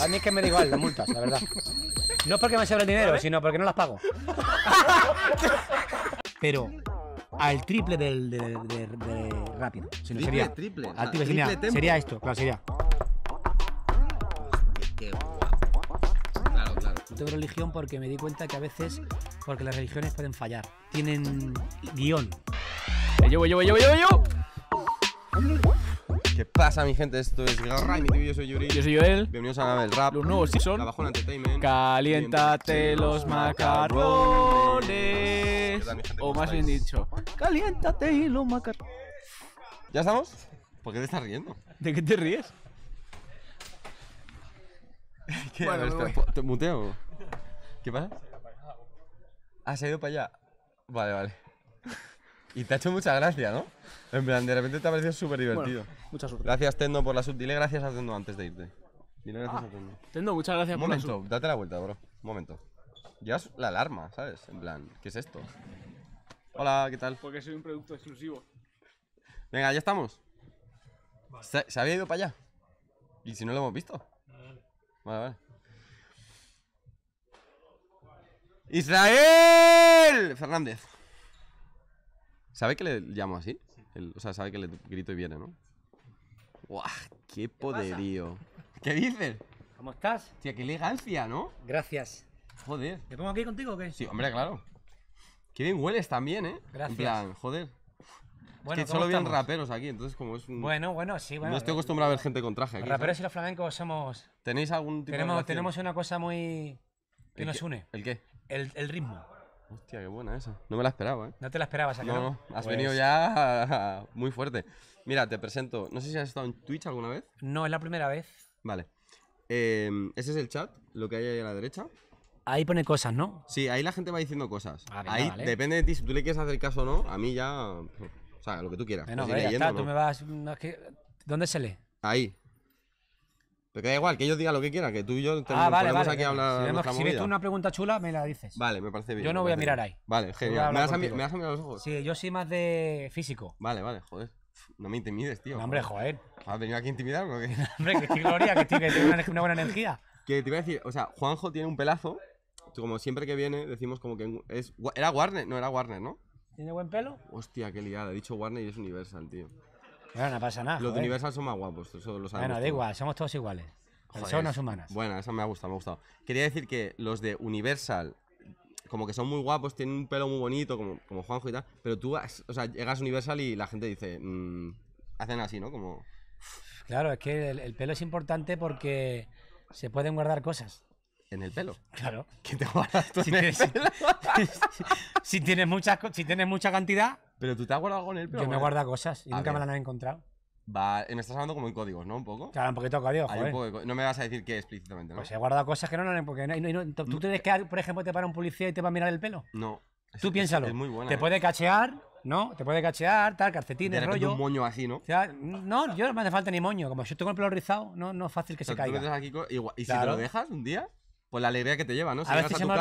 A mí es que me da igual las multas, la verdad. No es porque me sobra el dinero, sino porque no las pago. Pero al triple del de, de, rápido. Si no sería, triple. Al triple, sería, esto, claro, sería. qué guapo. Claro, claro. No tengo religión porque me di cuenta que a veces, porque las religiones pueden fallar. Tienen guión. yo, yo, yo, yo, yo pasa mi gente? Esto es Garra yo soy Yuri Yo soy Joel Bienvenidos a del Rap Los nuevos son Caliéntate los macarrones O más bien dicho Caliéntate los macarrones ¿Ya estamos? ¿Por qué te estás riendo? ¿De qué te ríes? ¿Qué? ¿Te muteo? ¿Qué pasa? Has ido para allá Vale, vale y te ha hecho mucha gracia, ¿no? En plan, de repente te ha parecido súper divertido. muchas suerte. Gracias, Tendo, por la sub. Dile gracias a Tendo antes de irte. Dile gracias ah, a Tendo. Tendo, muchas gracias por momento, la sub. date la vuelta, bro. Un momento. Llevas la alarma, ¿sabes? En plan, ¿qué es esto? Hola, ¿qué tal? Porque soy un producto exclusivo. Venga, ya estamos. ¿Se, había ido para allá? ¿Y si no lo hemos visto? vale. vale. ¡Israel! Fernández. ¿Sabe que le llamo así? o sea, sabe que le grito y viene, ¿no? ¡Guau! ¡Qué poderío! ¿Qué, dices? ¿Cómo estás? Tía, qué elegancia, ¿no? Gracias. Joder. ¿Te pongo aquí contigo o qué? Sí, hombre, claro. Qué bien hueles también, ¿eh? Gracias. En plan, joder. Bueno, es que solo habían raperos aquí, entonces como es un... Bueno, bueno, sí, bueno. No estoy eh, acostumbrado a ver gente con traje aquí. Los raperos y los flamencos somos... ¿Tenéis algún tipo tenemos, de Tenemos una cosa muy... que nos une. ¿El qué? el ritmo. Hostia, qué buena esa. No me la esperaba, ¿eh? No te la esperabas, no? No, has pues venido ya muy fuerte. Mira, te presento. No sé si has estado en Twitch alguna vez. No, es la primera vez. Vale. Em, ese es el chat, lo que hay ahí a la derecha. Ahí pone cosas, ¿no? Sí, ahí la gente va diciendo cosas. Ah, ahí depende de ti si tú le quieres hacer caso o no. A mí ya. O sea, lo que tú quieras. No pues tú me vas. ¿Dónde se lee? Ahí, pero que da igual, que ellos digan lo que quieran, que tú y yo te ah, aquí a hablar. Si, si ves tú una pregunta chula, me la dices. Vale, me parece bien. Yo no voy a mirar ahí. Vale, genial. ¿Me vas, a, mirar los ojos? Sí, yo soy más de físico. Vale, vale, joder. No me intimides, tío. No, hombre, joder. ¿Has venido aquí a intimidarme hombre, que estoy gloria, que, tío, que tengo una, buena energía. Que te iba a decir, o sea, Juanjo tiene un pelazo. Como siempre que viene, decimos como que es. Era Warner, no era Warner, ¿no? ¿Tiene buen pelo? Hostia, qué liada. He dicho Warner y es Universal, tío. Bueno, no pasa nada. Los de Universal son más guapos, eso Bueno, da igual, somos todos iguales. Son Personas humanas. Bueno, esa me ha gustado, me ha gustado. Quería decir que los de Universal, como que son muy guapos, tienen un pelo muy bonito, como, Juanjo y tal, pero tú, o sea, llegas a Universal y la gente dice, mm, hacen así, ¿no? Como, Claro, es que el pelo es importante porque se pueden guardar cosas en el pelo. Claro. ¿Qué te guardas si tienes, si, tienes muchas, si tienes mucha cantidad. Pero tú te has guardado algo en el pelo. Yo me he ¿eh? guardado cosas y nunca me las he encontrado. Va, me estás hablando como en códigos, ¿no? Un poco. Claro, un poquito de códigos, no me vas a decir qué, explícitamente, ¿no? Pues he guardado cosas que no, no, porque no, ¿Tú tienes mm. que, por ejemplo, te para un policía y te va a mirar el pelo? No. Tú piénsalo. Es, muy buena, te ¿eh? puede cachear, ¿no? Te puede cachear, tal, calcetines, rollo. un moño así, ¿no? no, yo no me hace falta ni moño. Como yo tengo el pelo rizado, no, no es fácil que se caiga. y si te lo dejas un día, pues la alegría que te lleva, ¿no? a, veces se me,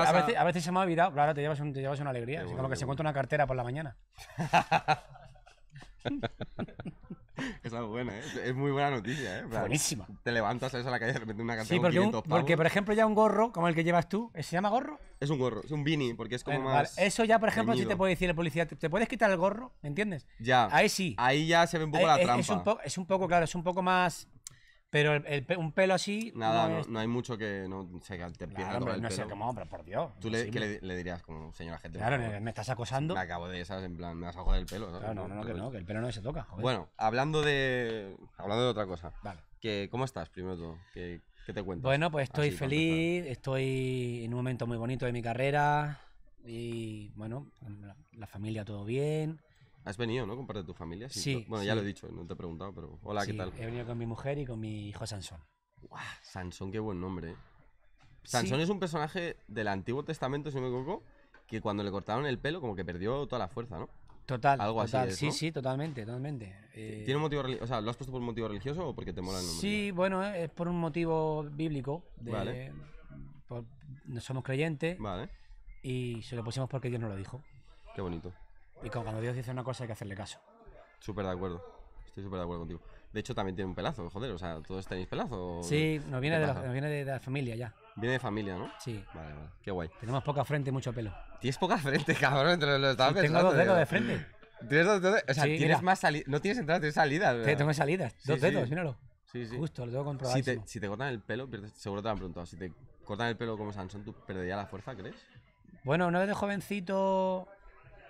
ha olvidado, claro, te llevas, un, te llevas una alegría. Como que se encuentra una cartera por la mañana. es algo bueno, ¿eh? es muy buena noticia. ¿eh? Buenísima. Te levantas, sales a la calle de repente una cartera sí, porque porque por ejemplo ya un gorro, como el que llevas tú, ¿se llama gorro? Es un gorro, es un bini, porque es como más... Eso ya, por ejemplo, si sí te puede decir el policía, ¿te puedes quitar el gorro? ¿Me entiendes? Ya. Ahí sí. Ahí ya se ve un poco la trampa. es un poco, claro, es un poco más pero el, un pelo así. Nada, no, hay mucho que no se te claro, el no sé cómo, pero por Dios. ¿Tú le, ¿qué le, dirías como señora gente? Claro, me, estás acosando. Me acabo de esas, en plan, me vas a joder el pelo. Claro, no, no, no, que, no, que el pelo no se toca. Bueno, hablando de. Hablando de otra cosa. Vale. Que, ¿Cómo estás, primero todo? ¿Qué, te cuentas? Bueno, pues estoy feliz, estoy en un momento muy bonito de mi carrera. Y bueno, la familia todo bien. Has venido, ¿no? Con parte de tu familia. Sí. bueno, ya lo he dicho, no te he preguntado, pero hola, ¿qué tal? He venido con mi mujer y con mi hijo Sansón. Guau, Sansón, qué buen nombre. Eh. Sansón es un personaje del Antiguo Testamento, si no me equivoco, que cuando le cortaron el pelo como que perdió toda la fuerza, ¿no? Total. Algo así. sí, sí, totalmente, totalmente. Eh, ¿Tiene un motivo O sea, ¿lo has puesto por un motivo religioso o porque te mola el nombre? Sí, bueno, eh, es por un motivo bíblico. Vale. No somos creyentes. Vale. Y se lo pusimos porque Dios nos lo dijo. Qué bonito. Y cuando Dios dice una cosa hay que hacerle caso. Súper de acuerdo. Estoy súper de acuerdo contigo. De hecho, también tiene un pelazo, joder. O sea, ¿todos tenéis pelazo? Sí, nos viene, de la, viene de familia ya. Viene de familia, ¿no? Sí. Vale, vale. Qué guay. Tenemos poca frente y mucho pelo. Tienes poca frente, cabrón. Entre los estaba Tengo dos dedos de frente. ¿Tienes dos dedos? O sea, tienes más salida No tienes entrada, tienes salida Sí, tengo salidas. Dos dedos, míralo. Sí, sí. Justo, lo tengo comprobado. Si te, si te cortan el pelo, seguro te lo han preguntado. Si te cortan el pelo como Sansón ¿tú perderías la fuerza, crees? Bueno, una vez de jovencito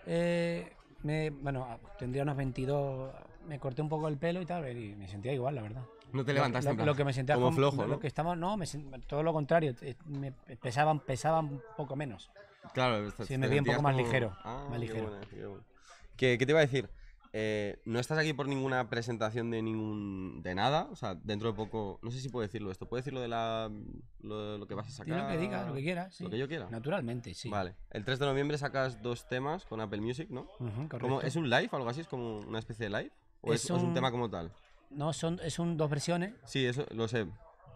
eh, me, bueno, tendría unos 22, me corté un poco el pelo y tal, y me sentía igual, la verdad. No te levantaste lo, que me sentía como flojo, ¿no? Lo que todo lo contrario, eh, me pesaban, pesaban un poco menos. Claro, sí, me vi un poco más ligero, ah, ¿Qué, te iba a decir? Eh, no estás aquí por ninguna presentación de ningún. de nada. O sea, dentro de poco. No sé si puedo decirlo esto. ¿Puedo decirlo de la, lo, que vas a sacar? lo que diga, lo que quieras. Lo que yo quiera. Naturalmente, sí. Vale. El 3 de noviembre sacas dos temas con Apple Music, ¿no? ¿Es un live o algo así? ¿Es como una especie de live? ¿O es, un... tema como tal? No, son dos versiones. Sí, eso lo sé.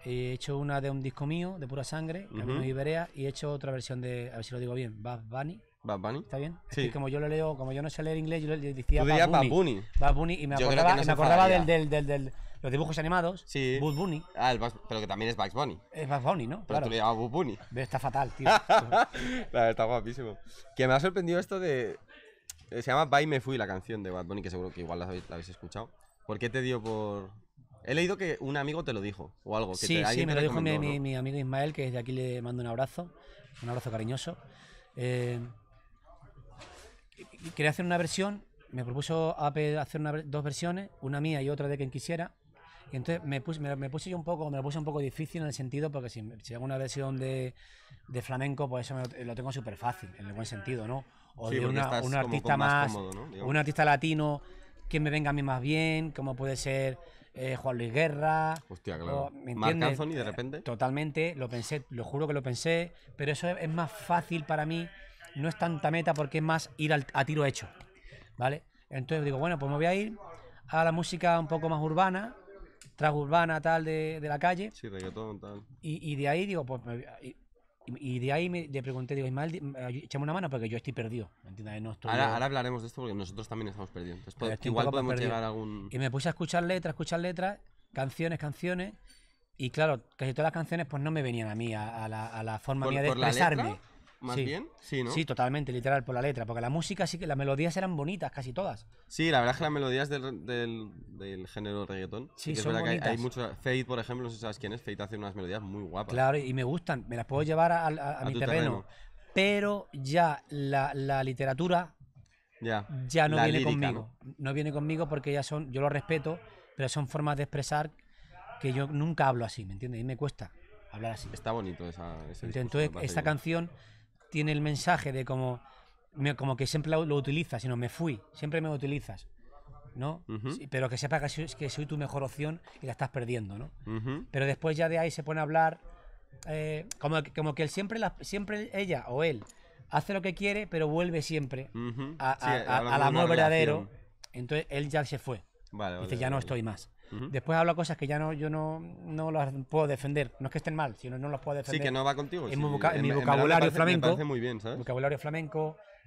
He hecho una de un disco mío, de pura sangre, Camino uh y he hecho otra versión de, a ver si lo digo bien, Bad Bunny. Bad Bunny. ¿Está bien? Sí. Es como yo lo leo, como yo no sé leer inglés, yo le decía Bad, Bunny, Bad Bunny. y me acordaba, me acordaba del, del, del, los dibujos animados. Sí. Bud Bunny. Ah, el pero que también es Bugs Bunny. Es Bugs Bunny, ¿no? Pero claro. tú le llamas Bud Bunny. está fatal, tío. está guapísimo. Que me ha sorprendido esto de... Eh, se llama Bye Me Fui, la canción de Bad Bunny, que seguro que igual la habéis, escuchado. ¿Por qué te dio por...? He leído que un amigo te lo dijo, o algo. sí, sí, me lo dijo mi, mi, amigo Ismael, que desde aquí le mando un abrazo, un abrazo cariñoso. Eh, quería hacer una versión, me propuso hacer dos versiones, una mía y otra de quien quisiera. Y entonces me puse, yo un poco, me lo puse un poco difícil en el sentido, porque si, si hago una versión de, flamenco, pues eso lo, tengo súper fácil, en el buen sentido, ¿no? O de una, un artista más, cómodo, un artista latino quien me venga a mí más bien, como puede ser eh, Juan Luis Guerra. Hostia, claro. Anthony, de eh, repente. Totalmente, lo pensé, lo juro que lo pensé, pero eso es más fácil para mí no es tanta meta porque es más ir a tiro hecho, ¿vale? Entonces digo, bueno, pues me voy a ir a la música un poco más urbana, transurbana, tal, de, la calle. Sí, reggaetón, tal. Y, de ahí digo, pues... y, de ahí me, le pregunté, digo, Ismael, eh, échame una mano porque yo estoy perdido. ¿entiendes? Ahora, hablaremos de esto porque nosotros también estamos perdidos. igual podemos llegar a algún. Y me puse a escuchar letras, escuchar letras, canciones, canciones. Y claro, casi todas las canciones pues no me venían a mí, a, la, forma mía de expresarme más bien. Sí, ¿no? Sí, totalmente, literal, por la letra. Porque la música sí que las melodías eran bonitas, casi todas. Sí, la verdad es que las melodías del, del, género reggaetón. Sí, son es bonitas. hay, mucho. Fade, por ejemplo, no sé si sabes quién es. Fade hace unas melodías muy guapas. Claro, y me gustan. Me las puedo mm. llevar a, mi terreno, Pero ya la, la literatura ya, ya no viene conmigo. ¿no? viene conmigo porque ya son. Yo lo respeto, pero son formas de expresar que yo nunca hablo así, ¿me entiendes? Y me cuesta hablar así. Está bonito esa. Entonces, esta canción tiene el mensaje de como, como que siempre lo, utiliza, utilizas, sino me fui, siempre me utilizas. ¿no? pero que sepa que soy, que soy, tu mejor opción y la estás perdiendo, ¿no? Pero después ya de ahí se pone a hablar, eh, como, que, él siempre, siempre ella o él hace lo que quiere, pero vuelve siempre a, al amor verdadero. Entonces él ya se fue. Dice, ya no estoy más. Después habla cosas que ya no, yo no, las puedo defender. No es que estén mal, sino no las puedo defender. Sí, que no va contigo. En, mi, vocabulario flamenco. Me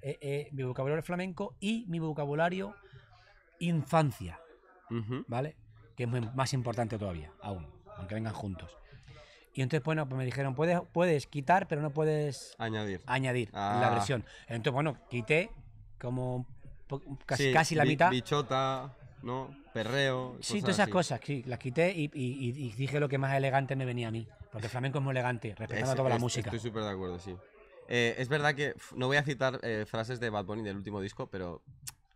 eh, eh, mi vocabulario flamenco y mi vocabulario infancia. ¿Vale? Que es más importante todavía, aún, aunque vengan juntos. Y entonces, bueno, pues me dijeron, puedes, puedes quitar, pero no puedes añadir, añadir la ah. versión. Entonces, bueno, quité como casi, la mitad. Bichota, ¿no? perreo. Sí, todas esas cosas, sí, las quité y, dije lo que más elegante me venía a mí. Porque flamenco es muy elegante, respetando toda la música. Estoy súper de acuerdo, sí. Eh, es verdad que no voy a citar eh, frases de Bad Bunny del último disco, pero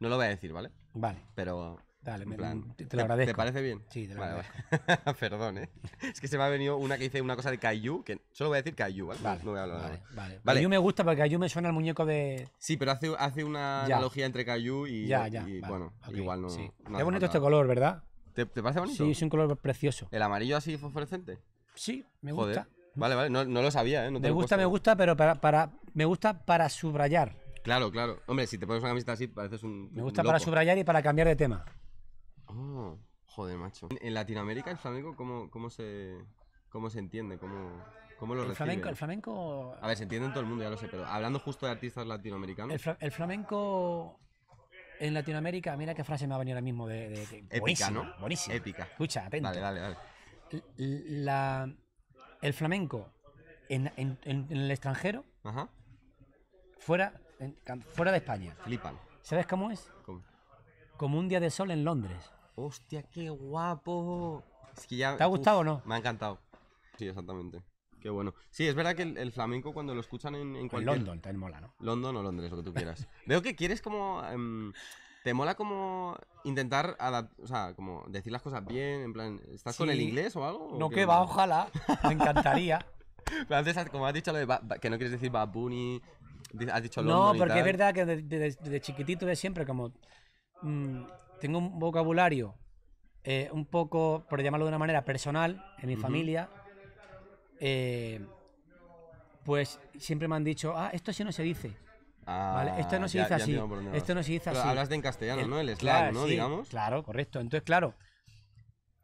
no lo voy a decir, ¿vale? Vale. Pero me, te, lo agradezco. ¿Te parece bien? Sí, te lo agradezco. Perdón, ¿eh? Es que se me ha venido una que dice una cosa de Caillou, que solo voy a decir Caillou, ¿vale? no voy a hablar vale, vale. Caillou me gusta porque Caillou me suena al muñeco de... Sí, pero hace, hace una analogía entre Caillou y... Ya, ya, y bueno, igual no... es bonito este color, ¿verdad? ¿Te, parece bonito? Sí, es un color precioso. ¿El amarillo así fosforescente? Sí, me gusta. Vale, vale, no, lo sabía, ¿eh? No te me gusta, me gusta, pero para, para, me gusta para subrayar. Claro, claro. Hombre, si te pones una camiseta así, pareces un. Me gusta para subrayar y para cambiar de tema. Oh, joder, macho. En Latinoamérica el flamenco, ¿cómo, cómo se, cómo se entiende? ¿Cómo, cómo lo el Flamenco, el flamenco... A ver, se entiende en todo el mundo, ya lo sé, pero hablando justo de artistas latinoamericanos... El, flamenco en Latinoamérica, mira qué frase me ha venido ahora mismo de... de, Épica, ¿no? Buenísima. Épica. Escucha, atento. Vale, dale, dale. el flamenco en, el extranjero, Fuera, fuera de España. Flipan. ¿Sabes cómo es? Como un día de sol en Londres. ¡Hostia, qué guapo! ¿Te ha gustado o no? Me ha encantado. Sí, exactamente. Qué bueno. Sí, es verdad que el, flamenco cuando lo escuchan en, en London, te mola, ¿no? London o Londres, lo que tú quieras. Veo que quieres como... Em, te mola como intentar adaptar, o sea, como decir las cosas bien, en plan, ¿estás con el inglés o algo? no, que va, ojalá, me encantaría. Pero antes, como has dicho lo de que no quieres decir babuni, has dicho No, porque es verdad que desde de, chiquitito de siempre como... Mm, tengo un vocabulario eh, un poco, por llamarlo de una manera, personal en mi familia, eh, pues siempre me han dicho, ah, esto sí no se dice. Ah, Esto no se dice así. Esto no se dice así. Hablas de en castellano, ¿no? El slang, ¿no? Digamos. Claro, correcto. Entonces, claro,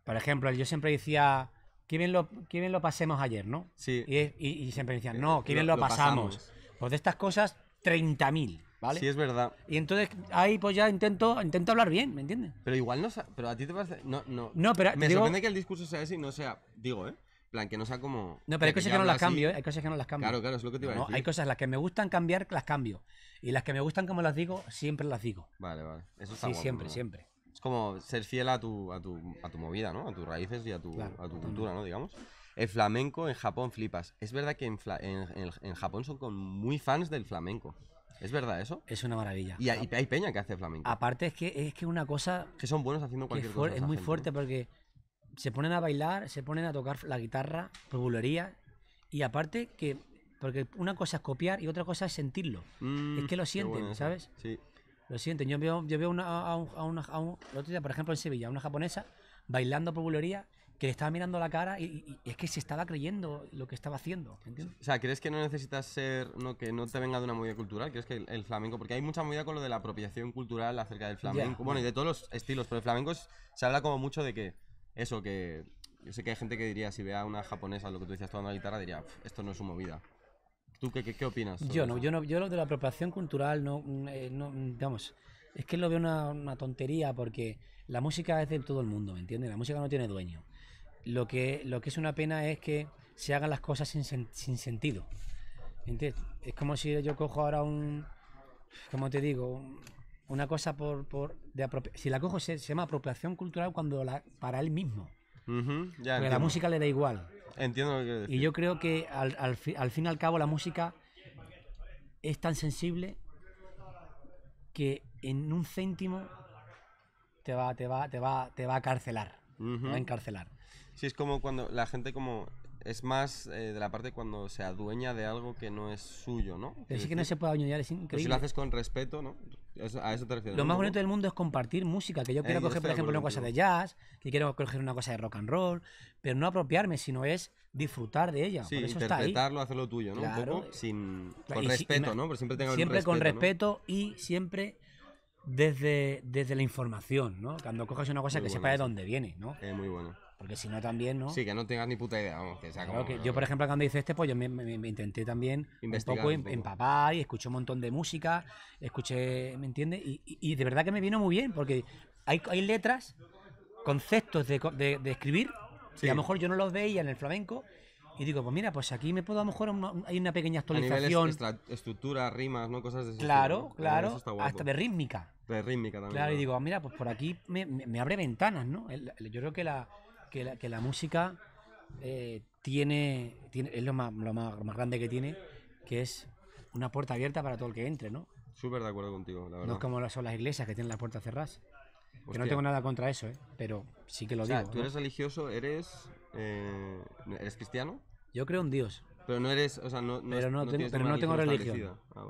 por ejemplo, yo siempre decía, qué bien lo, lo pasemos ayer, ¿no? Sí. Y, siempre decían, eh, no, qué bien lo, pasamos. pasamos. Pues de estas cosas, 30.000. Sí, es verdad. Y entonces ahí pues ya intento, intento hablar bien, ¿me entiendes? Pero igual no pero a ti te parece... No, no. No, pero... Me sorprende que el discurso sea ese y no sea... Digo, ¿eh? plan, que no sea como... No, pero hay cosas que, no las cambio, ¿eh? hay cosas que no las cambio. Claro, claro, es lo que te iba a decir. No, hay cosas, las que me gustan cambiar, las cambio. Y las que me gustan como las digo, siempre las digo. Vale, vale. Eso está Sí, siempre, siempre. Es como ser fiel a tu, a tu, a tu movida, ¿no? A tus raíces y a tu, a tu cultura, ¿no? Digamos. El flamenco en Japón flipas. Es verdad que en, en, en Japón son con muy fans del flamenco. ¿Es verdad eso? Es una maravilla. Y hay, peña que hace flamenco. Aparte es que es que una cosa... Que son buenos haciendo cualquier cosa. Es muy fuerte porque se ponen a bailar, se ponen a tocar la guitarra por bulería y aparte que... Porque una cosa es copiar y otra cosa es sentirlo. Mm, es que lo sienten, ¿sabes? Sí. Lo sienten. Yo veo, yo veo una, a, una, el otro día, por ejemplo, en Sevilla, una japonesa bailando por bulería que le estaba mirando la cara y, es que se estaba creyendo lo que estaba haciendo. O sea, ¿crees que no necesitas ser, que no te venga de una movida cultural? ¿Crees que el, flamenco, porque hay mucha movida con lo de la apropiación cultural acerca del flamenco, bueno, y de todos los estilos, pero el flamenco se habla como mucho de que eso, que yo sé que hay gente que diría, si vea a una japonesa, lo que tú decías, tocando la guitarra, diría, esto no es su movida. ¿Tú qué, qué, opinas? Yo no, yo no, yo lo de la apropiación cultural no, digamos, mm, eh, mm, es que lo veo una, una tontería porque la música es de todo el mundo, ¿me entiendes? La música no tiene dueño. Lo que, lo que es una pena es que se hagan las cosas sin, sin sentido. Es como si yo cojo ahora un, como te digo, una cosa por, por de si la cojo se, llama apropiación cultural cuando la para él mismo. ya Porque la música le da igual. Entiendo lo que Y yo creo que al, fin y al cabo la música es tan sensible que en un céntimo te va, te va, te va, te va a encarcelar Te va a encarcelar. Sí, es como cuando la gente como es más eh, de la parte cuando se adueña de algo que no es suyo, ¿no? Pero sí que no se puede adueñar, es increíble. Pues pero si lo haces con respeto, ¿no? a eso te refieres. Lo más bonito del mundo es compartir música, que yo eh, quiero coger, por ejemplo, una cosa de jazz, que quiero coger una cosa de rock and roll, pero no apropiarme, sino es disfrutar de ella. Sí, por eso interpretarlo, hacerlo tuyo, ¿no? Un poco sin, con respeto, ¿no? siempre con respeto y siempre desde, desde la información, ¿no? Cuando coges una cosa que sepa de dónde viene, ¿no? Es eh, muy bueno. Porque si no también, ¿no? Sí, que no tengas ni puta idea, vamos. Que yo, por ejemplo, cuando hice este, pues yo me, intenté también Investigar un poco, empapar y escuché un montón de música, escuché, ¿me entiendes? Y, de verdad que me vino muy bien, porque hay, hay letras, conceptos de, de, escribir, que a lo mejor yo no los veía en el flamenco, y digo, pues mira, pues aquí me puedo a lo mejor hay una pequeña actualización. estructura, rimas, ¿no? Cosas de ese Claro, tipo, claro. Hasta de rítmica. De rítmica también. Claro, y digo, ah, mira, pues por aquí me, abre ventanas, ¿no? yo creo que la, que la, música eh, tiene, es lo, más, grande que tiene, que es una puerta abierta para todo el que entre, ¿no? Súper de acuerdo contigo, la verdad. No es como son las iglesias que tienen las puertas cerradas. Que no tengo nada contra eso, ¿eh? pero sí que lo digo. Tú eres religioso, eres. Eh, ¿Eres cristiano? Yo creo en Dios. Pero no eres, o sea, no, pero no, tengo, religión. Ah,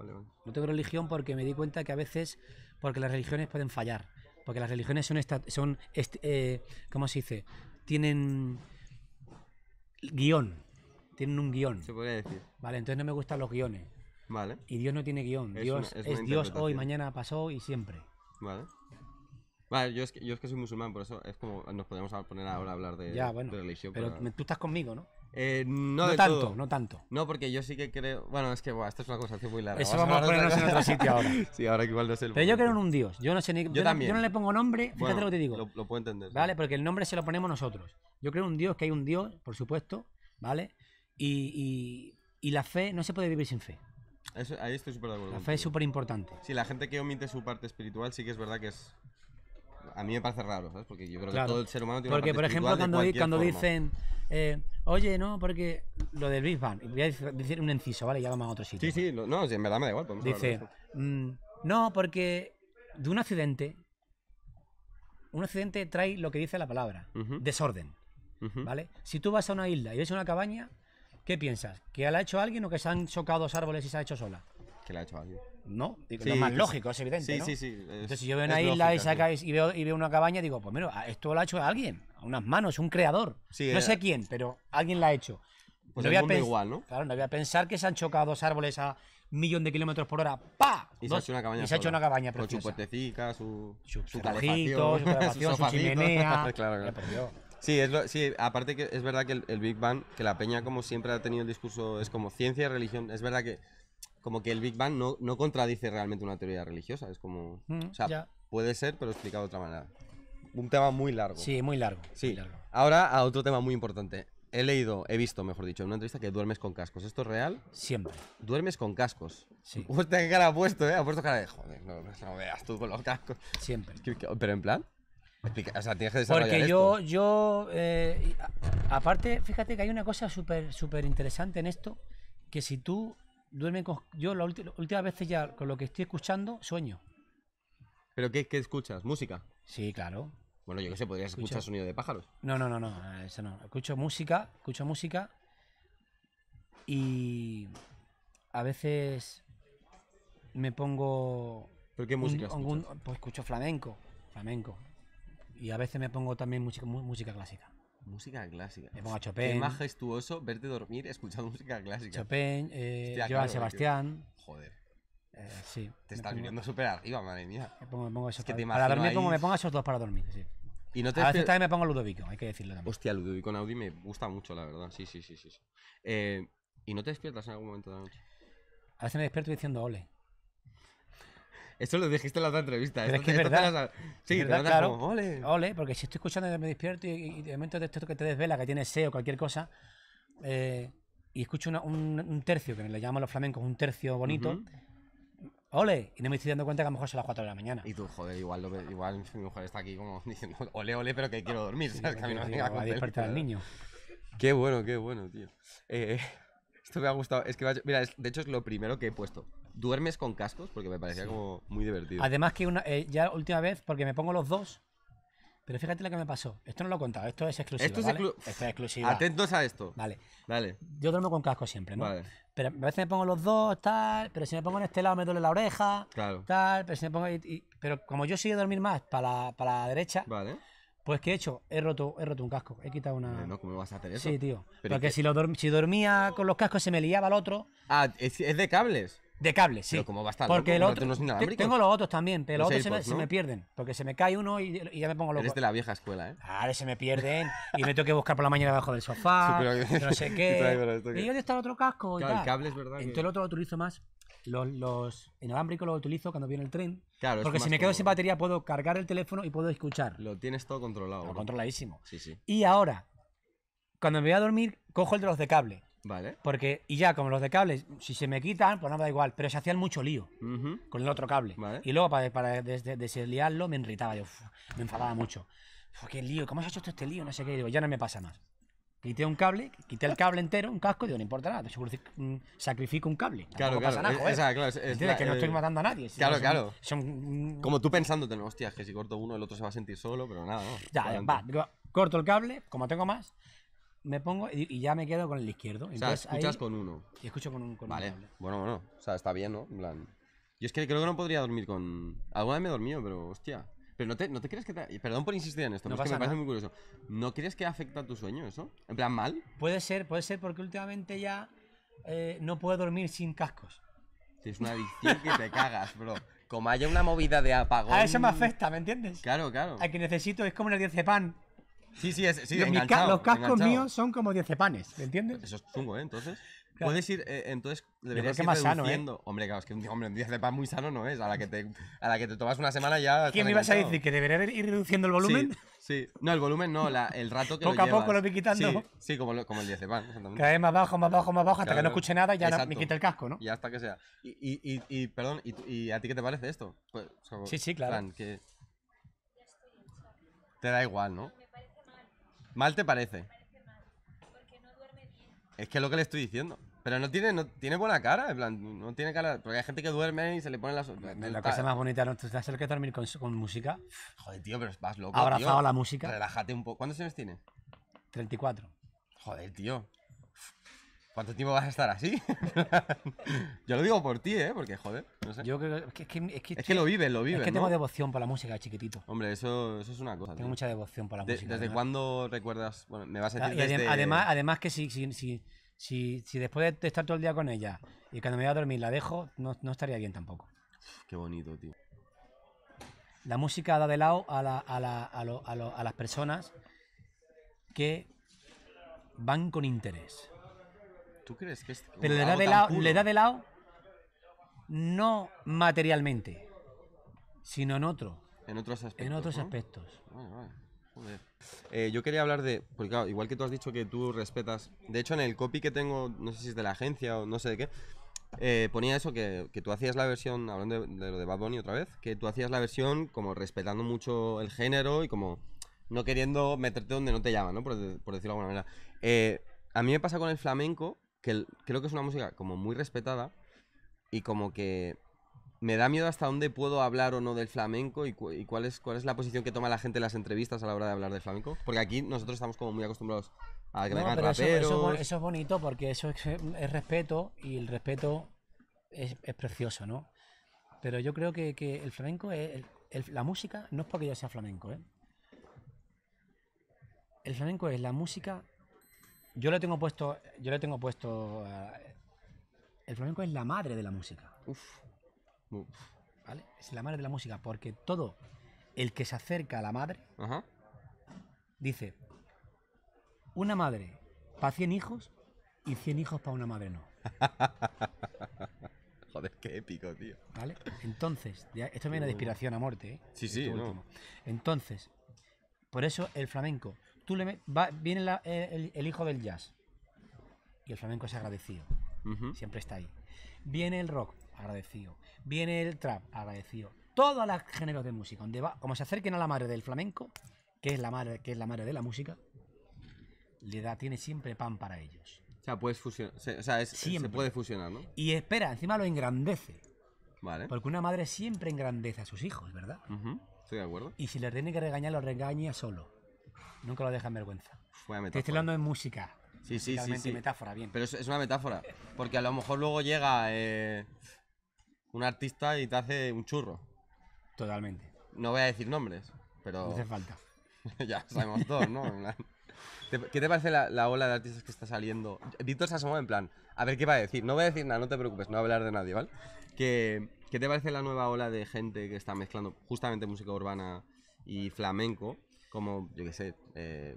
no tengo religión porque me di cuenta que a veces, porque las religiones pueden fallar, porque las religiones son, son eh, ¿cómo se dice? tienen guión. Tienen un guión. Se podría decir. Vale, entonces no me gustan los guiones. Vale. Y Dios no tiene guión. Es Dios es, Dios hoy, mañana pasó y siempre. Vale. Vale, yo es, que, yo es que soy musulmán, por eso es como nos podemos poner ahora a hablar de, religión. Pero tú estás conmigo, ¿no? Eh, no, tanto, no tanto. No, porque yo sí que creo. Bueno, es que esta es una conversación muy larga. Eso vamos a, ponernos en otro sitio ahora. sí, ahora que igual no sé. Pero yo creo en un dios. Yo no sé ni. Yo, le pongo nombre, fíjate lo que te digo. Lo, puedo entender. ¿Vale? Porque el nombre se lo ponemos nosotros. Yo creo en un dios, que hay un dios, por supuesto, ¿vale? Y, y, la fe, no se puede vivir sin fe. ahí estoy súper de acuerdo. La fe es súper importante. Sí, la gente que omite su parte espiritual sí que es verdad que es a mí me parece raro, ¿sabes? Porque yo creo que todo el ser humano tiene Porque, una Porque, por ejemplo, cuando, dicen, eh, oye, no, porque lo del Big voy a decir un inciso, ¿vale? Ya vamos a otro sitio. Sí, sí, no, en verdad me da igual. Dice, mm, no, porque de un accidente, un accidente trae lo que dice la palabra, desorden, ¿vale? Si tú vas a una isla y ves una cabaña, ¿qué piensas? ¿Que la ha hecho alguien o que se han chocado dos árboles y se ha hecho sola? que la ha hecho alguien. ¿No? Digo, lo más lógico, es evidente. ¿no? sí, sí. Entonces, si yo veo una isla y, veo, y veo una cabaña, digo, pues mira, esto lo ha hecho alguien, a unas manos, un creador. no eh. sé quién, pero alguien la ha hecho. Pues no el igual, ¿no? Claro, no voy a pensar que se han chocado dos árboles a millón de kilómetros por hora. ¡Pa! Y se ha hecho una cabaña. Y se ha hecho una cabaña preciosa. Con su puertecica, su, su, su, su su, chimenea. claro, claro. Sí, es sí, aparte que es verdad que el, el, Big Bang, que la peña como siempre ha tenido el discurso, es como ciencia y religión. Es verdad que como que el Big Bang no, no contradice realmente una teoría religiosa. Es como. Mm, o sea, puede ser, pero explicado de otra manera. Un tema muy largo. Sí, muy largo. Sí. Ahora a otro tema muy importante. He leído, he visto, mejor dicho, en una entrevista que duermes con cascos. ¿Esto es real? Siempre. Duermes con cascos. Sí. Usted qué cara ha puesto, ¿eh? Ha puesto cara de, joder, no, no veas tú con los cascos. Siempre. Pero en plan. o sea, tienes que desarrollar Porque yo, yo eh, aparte, fíjate que hay una cosa súper súper interesante en esto, que si tú Duerme con. Yo las última veces ya con lo que estoy escuchando sueño. ¿Pero qué, escuchas? ¿Música? Sí, claro. Bueno, yo qué sé, podrías escuchar sonido de pájaros. No, no, no, no, eso no. Escucho música, escucho música y a veces me pongo. ¿Pero qué música? pues escucho flamenco, flamenco. Y a veces me pongo también música, música clásica. Música clásica. Pongo a Chopin. Qué majestuoso verte dormir escuchando música clásica. Chopin, eh, Joan Sebastián. Joder. Eh, sí. Te estás pongo... viniendo súper arriba, madre mía. pongo, para, dormir, como me pongo esos dos para dormir. Sí. Y no te a veces también me pongo Ludovico, hay que decirlo también. Hostia, Ludovico Audi me gusta mucho, la verdad. Sí, sí, sí, sí. Eh, ¿Y no te despiertas en algún momento de la noche? A veces me despierto diciendo ole esto lo dijiste en la otra entrevista. es que es verdad. Sí, claro. ole. ole. porque si estoy escuchando Y me despierto y, de momento que te desvela, que tiene SEO, cualquier cosa, eh, y escucho un, tercio, que me lo llaman los flamencos un tercio bonito. ¡Ole! Y no me estoy dando cuenta que a lo mejor son las 4 de la mañana. Y tú, joder, igual, igual mi mujer está aquí como diciendo, ole, ole, pero que quiero dormir, ¿sabes? Que a despertar al niño. Qué bueno, qué bueno, tío. Eh, esto me ha gustado. Es que, mira, de hecho es lo primero que he puesto. ¿Duermes con cascos? Porque me parecía como muy divertido. Además que una, eh, ya última vez, porque me pongo los dos. Pero fíjate lo que me pasó. Esto no lo he contado, esto es exclusivo. Esto es, exclusivo Atentos a esto. Vale. Vale. Yo duermo con casco siempre, ¿no? Vale. Pero a veces me pongo los dos, tal. Pero si me pongo en este lado me duele la oreja. Claro. Tal. Pero si me pongo. pero como yo sigo a dormir más para la, para derecha. Vale. Pues que he hecho, he roto, he roto un casco, he quitado una. No, ¿cómo vas a hacer eso? Sí, tío. Porque si, lo si dormía con los cascos se me liaba el otro. Ah, es, es de cables. De cable, sí. Pero como bastante. Porque el otro. tengo los otros también, pero los, otros se, me, pierden. Porque se me cae uno y, ya me pongo loco. Eres de la vieja escuela, ¿eh? Claro, se me pierden. y me tengo que buscar por la mañana debajo del sofá. no sé qué. y, dónde está de estar otro casco. y tal. el cable es verdad. Entonces el otro lo utilizo más. Los, los inalámbricos los utilizo cuando viene el tren. Claro, porque si me quedo sin batería puedo cargar el teléfono y puedo escuchar. Lo tienes todo controlado. Lo controladísimo. Sí, sí. Y ahora, cuando me voy a dormir, cojo el de los de cable. Vale. Porque, y ya, como los de cables, si se me quitan, pues nada, da igual. Pero se hacían mucho lío con el otro cable. Y luego, para, para desliarlo, me irritaba. me enfadaba mucho. qué lío, ¿cómo has hecho todo este lío? No sé qué. digo, ya no me pasa más. Quité un cable, quité el cable entero, un casco, y digo, no importa nada, mm, sacrifico un cable. Claro, claro. Pasa nada, claro es, que no estoy matando a nadie. Claro, claro. Mm, como tú pensándote, en hostia, que si corto uno, el otro se va a sentir solo, pero nada, Ya, va, corto el cable, como tengo más, me pongo y, ya me quedo con el izquierdo. O sea, escuchas con uno. Y escucho con un. vale. bueno, bueno. O sea, está bien, ¿no? Yo es que creo que no podría dormir con. Alguna vez me he dormido, pero hostia. Pero no te, no te crees que Perdón por insistir en esto, no que me muy curioso. ¿No crees que afecta tu sueño eso? ¿En plan mal? Puede ser, puede ser, porque últimamente ya eh, no puedo dormir sin cascos. es una adicción que te cagas, bro. Como haya una movida de apagón. A eso me afecta, ¿me entiendes? Claro, claro. A que necesito es como una diez de pan. Sí, sí, es, sí, los, cascos míos son como 10 panes, ¿me entiendes? Eso es chungo, ¿eh? Entonces, puedes ir, eh, entonces deberías que ir más ¿eh? reduciendo. Sano, Hombre, claro, es que un, 10 de muy sano no es, a la que te, a la que te tomas una semana ya... ¿Qué me ibas a decir? ¿Que debería ir reduciendo el volumen? Sí, no, el volumen no, el rato que Poco lo a poco lo voy quitando. Sí, como, como el 10 exactamente. Cada vez más bajo, más bajo, más bajo, hasta que no escuche nada y ya me quita el casco, ¿no? Y hasta que sea. Y, perdón, y, a ti qué te parece esto? Pues, sí, sí, claro. Te da igual, ¿no? Mal te parece. Es que es lo que le estoy diciendo. Pero no tiene, no tiene buena cara, en plan, no tiene cara. Porque hay gente que duerme y se le pone las. La cosa más bonita, ¿no? ¿Te el que dormir con, con, música? Joder, tío, pero vas loco. Abrazado la música. Relájate un poco. ¿Cuántos años tienes? 34. Joder, tío. ¿Cuánto tiempo vas a estar así? Yo lo digo por ti, ¿eh? Porque, joder, no sé. Yo que es que, lo vives, lo vives. Es que tengo devoción por la música, chiquitito. Hombre, eso, eso es una cosa. Tengo mucha devoción por la música. ¿Desde cuándo recuerdas? Bueno, me vas a ah, decir. Y desde... además, además, que si, si, si, si, si después de estar todo el día con ella y cuando me voy a dormir la dejo, no, no estaría bien tampoco. Qué bonito, tío. La música da de lado a, la, a, la, a, lo, a, lo, a las personas que van con interés crees que es Pero le da, de lado, le da de lado no materialmente, sino en otro. En otros aspectos. En otros aspectos. Eh, yo quería hablar de, porque claro, igual que tú has dicho que tú respetas, de hecho en el copy que tengo, no sé si es de la agencia o no sé de qué, eh, ponía eso que, tú hacías la versión, hablando de, lo de Bad Bunny otra vez, que tú hacías la versión como respetando mucho el género y como no queriendo meterte donde no te llaman, ¿no? Por, decirlo alguna manera. Eh, a mí me pasa con el flamenco creo que es una música como muy respetada y como que me da miedo hasta dónde puedo hablar o no del flamenco y, cuál, es, cuál es la posición que toma la gente en las entrevistas a la hora de hablar del flamenco. Porque aquí nosotros estamos como muy acostumbrados a que vengan raperos. Eso, es bonito porque eso es, respeto y el respeto es, precioso, ¿no? Pero yo creo que, el flamenco, es, la música, no es porque yo sea flamenco, ¿eh? El flamenco es la música yo le tengo puesto. Yo le tengo puesto. Eh, el flamenco es la madre de la música. Uf. ¿Vale? Es la madre de la música. Porque todo el que se acerca a la madre dice. Una madre para 100 hijos y 100 hijos para una madre no. Joder, qué épico, tío. ¿Vale? Entonces, esto me viene de inspiración a muerte, ¿eh? Sí, sí, no. Entonces, por eso el flamenco tú viene eh, el, hijo del jazz y el flamenco es agradecido, siempre está ahí. Viene el rock, agradecido. Viene el trap, agradecido. Todos los géneros de música, donde va, como se acerquen a la madre del flamenco, que es la madre, que es la madre de la música, le da, tiene siempre pan para ellos. O sea, puedes fusionar, o sea, puede fusionar, ¿no? Y espera, encima lo engrandece. Vale. Porque una madre siempre engrandece a sus hijos, ¿verdad? Estoy de acuerdo. Y si le tiene que regañar, lo regaña solo. Nunca lo deja en vergüenza. Fue metáfora. estoy hablando de música. Sí, sí, sí, sí. metáfora, bien. Pero es, una metáfora. Porque a lo mejor luego llega eh, un artista y te hace un churro. Totalmente. No voy a decir nombres, pero. No hace falta. ya sabemos todos, ¿no? ¿Qué te parece la, la, ola de artistas que está saliendo? Víctor se asomó en plan, a ver qué va a decir. No voy a decir nada, no te preocupes, no voy a hablar de nadie, ¿vale? ¿Qué, ¿Qué te parece la nueva ola de gente que está mezclando justamente música urbana y flamenco? como, yo sé, eh,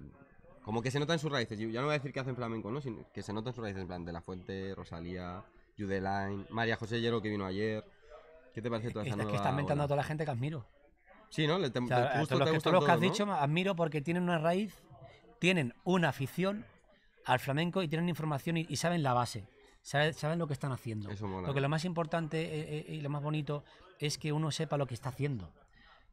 como que se notan sus raíces. Yo ya no voy a decir que hacen flamenco, ¿no? Sino que se notan sus raíces, en plan, De La Fuente, Rosalía, Judeline, María José Llero que vino ayer. ¿Qué te parece toda es que estás mentando a toda la gente que admiro. Sí, ¿no? Le, te, te, gusta lo que has dicho admiro porque tienen una raíz, tienen una afición al flamenco y tienen información y, saben la base. Saben, lo que están haciendo. Porque lo más importante eh, eh, y lo más bonito es que uno sepa lo que está haciendo.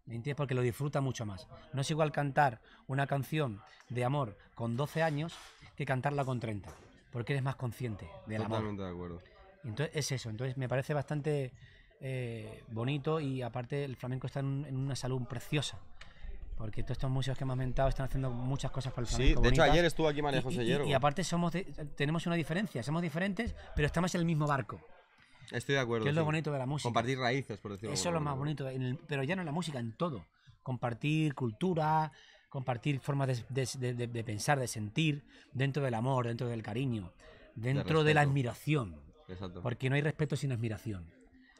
¿Me entiendes? Porque lo disfruta mucho más. No es igual cantar una canción de amor con 12 años que cantarla con 30, porque eres más consciente del amor. Totalmente de acuerdo. Entonces es eso, entonces me parece bastante eh, bonito y aparte el flamenco está en, una salud preciosa porque todos estos músicos que hemos mentado están haciendo muchas cosas para el flamenco. Sí, de hecho ayer estuvo aquí María José y, aparte somos tenemos una diferencia, somos diferentes, pero estamos en el mismo barco. Estoy de acuerdo. Que es lo bonito de la música. Compartir raíces, por decirlo Eso es lo más bonito, pero ya no en la música, en todo. Compartir cultura, compartir formas de, pensar, de sentir, dentro del amor, dentro del cariño, dentro de la admiración. Exacto. Porque no hay respeto sin admiración.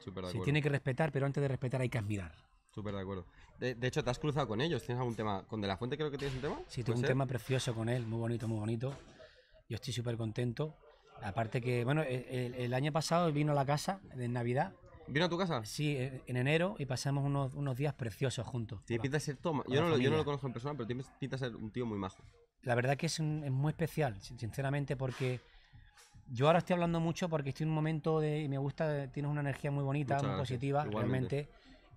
Súper de Se tiene que respetar, pero antes de respetar hay que admirar. Súper de acuerdo. De, hecho, ¿te has cruzado con ellos? ¿Tienes algún tema? ¿Con De La Fuente creo que tienes un tema? Sí, tengo un tema precioso con él, muy bonito, muy bonito. Yo estoy súper contento. Aparte que, bueno, el, año pasado vino a la casa en Navidad. ¿Vino a tu casa? Sí, eh, en enero y pasamos unos, unos días preciosos juntos. Tiene pinta ser toma. Yo no, lo, conozco en persona, pero tiene pinta ser un tío muy majo. La verdad que es, un, es muy especial, sinceramente, porque yo ahora estoy hablando mucho porque estoy en un momento de. Y me gusta, tienes una energía muy bonita, muy positiva, realmente.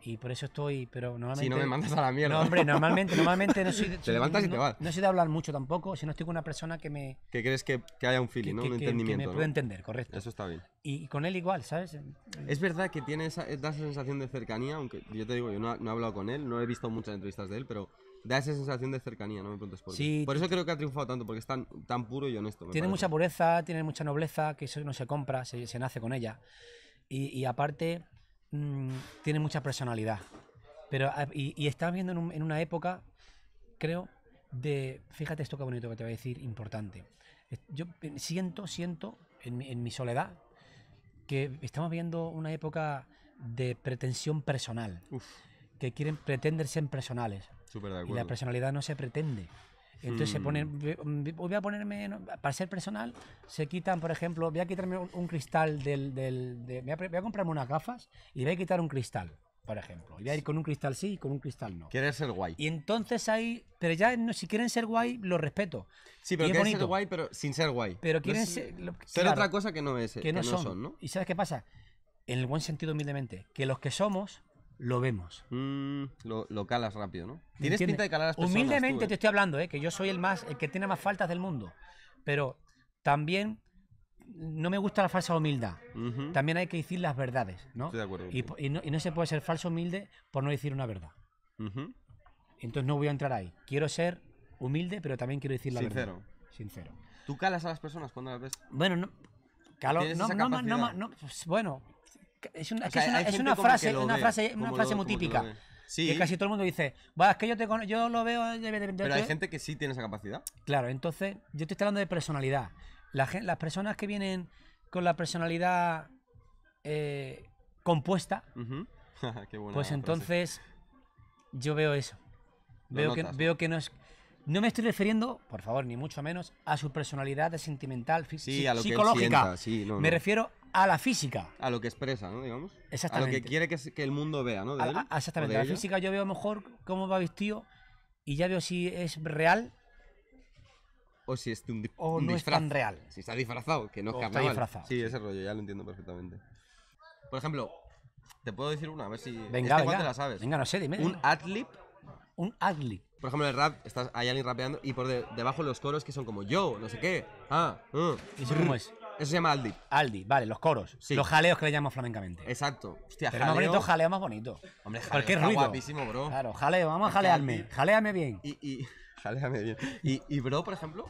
Y por eso estoy, pero normalmente... Si no me mandas a la mierda. No, hombre, normalmente, normalmente no soy... Te levantas y te vas. No soy de hablar mucho tampoco, si no estoy con una persona que me... Que crees que, que haya un feeling, ¿no? un entendimiento. Que me puede entender, correcto. Eso está bien. Y, con él igual, ¿sabes? Es verdad que tiene esa, da esa sensación de cercanía, aunque yo te digo, yo no, he hablado con él, no he visto muchas entrevistas de él, pero da esa sensación de cercanía, no me preguntes por qué. Sí, por eso creo que ha triunfado tanto, porque es tan, puro y honesto. Tiene mucha pureza, tiene mucha nobleza, que eso no se compra, se, se nace con ella. Y, y aparte, Mm, tiene mucha personalidad. Pero, ah, y, y viendo en, una época, creo, de. Fíjate esto que bonito que te voy a decir, importante. Yo eh, siento, siento, en, mi soledad, que estamos viendo una época de pretensión personal. Que quieren pretender ser personales. Súper de acuerdo. Y la personalidad no se pretende. Entonces se ponen, mm. voy a ponerme, para ser personal, se quitan, por ejemplo, voy a quitarme un cristal del, voy, a, comprarme unas gafas y voy a quitar un cristal por ejemplo. Y voy a ir con un cristal sí y con un cristal no. Quieren ser guay. Y entonces ahí, pero ya si quieren ser guay, lo respeto. Sí, pero quieren ser guay, pero sin ser guay. Pero quieren ser, ser otra cosa que no es, que, no, son. ¿no? Y sabes qué pasa, en el buen sentido humildemente, que los que somos lo vemos. Mm, lo, calas rápido, ¿no? Tienes pinta de calar a las personas. Humildemente te ¿eh? estoy hablando, ¿eh? que yo soy el más, el que tiene más faltas del mundo. Pero también no me gusta la falsa humildad. También hay que decir las verdades, ¿no? Estoy de acuerdo. Y, no, se puede ser falso humilde por no decir una verdad. Entonces no voy a entrar ahí. Quiero ser humilde, pero también quiero decir la Sincero. verdad. Sincero. ¿Tú calas a las personas cuando las ves? Bueno, no. Calo, no, no, no, pues, bueno, es una, es una, frase, una frase, muy típica. Que casi todo el mundo dice, es que yo te yo lo veo. Pero hay gente que sí tiene esa capacidad. Claro, entonces, yo te estoy hablando de personalidad. las personas que vienen con la personalidad eh, compuesta, pues entonces yo veo eso. Veo, que, veo que no es no me estoy refiriendo, por favor, ni mucho menos, a su personalidad sentimental, física, psicológica. me refiero a la física. A lo que expresa, ¿no? Exactamente. A lo que quiere que, el mundo vea, ¿no? De a, exactamente. la física yo veo mejor cómo va vestido y ya veo si es real o si es un, o no es tan real. Si está disfrazado, que no es o Está disfrazado. Sí, ese rollo, ya lo entiendo perfectamente. Por ejemplo, te puedo decir una, a ver si. Venga, este la sabes. Venga, no sé, dime. Un adlib. Un adlib por ejemplo, el rap, estás, hay alguien rapeando y por debajo los coros que son como yo, no sé qué. Ah, uh, ¿Y eso cómo es? Eso se llama Aldi. Aldi, vale, los coros. Sí. Los jaleos que le llamamos flamencamente. Exacto. Hostia, jaleo. más bonito, jaleo más bonito. Hombre, jaleo está guapísimo, bro. Claro, jaleo, vamos a jalearme. Jaleame bien. y, Jaléame bien. ¿Y, ¿Y, bro, por ejemplo?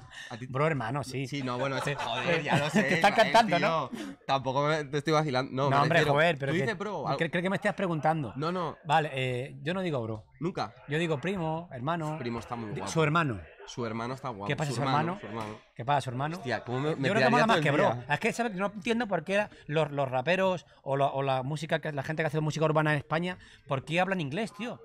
Bro, hermano, sí. Sí, no, bueno, ese, joder, ya lo sé. Te están cantando, ¿no? Tampoco me, te estoy vacilando. No, no hombre, joder, pero. ¿Tú dices bro? Creo, que me estás preguntando. No, no. Vale, eh, yo no digo bro. Nunca. Yo digo primo, hermano. primo está muy guapo. Su hermano. Su hermano está guapo. ¿Qué pasa, su, hermano? Su hermano. ¿Qué pasa, su hermano? Hostia, me, Yo creo que mola más que bro. Es que no entiendo por qué los, los raperos o la, música la gente que hace música urbana en España, ¿por qué hablan inglés, tío?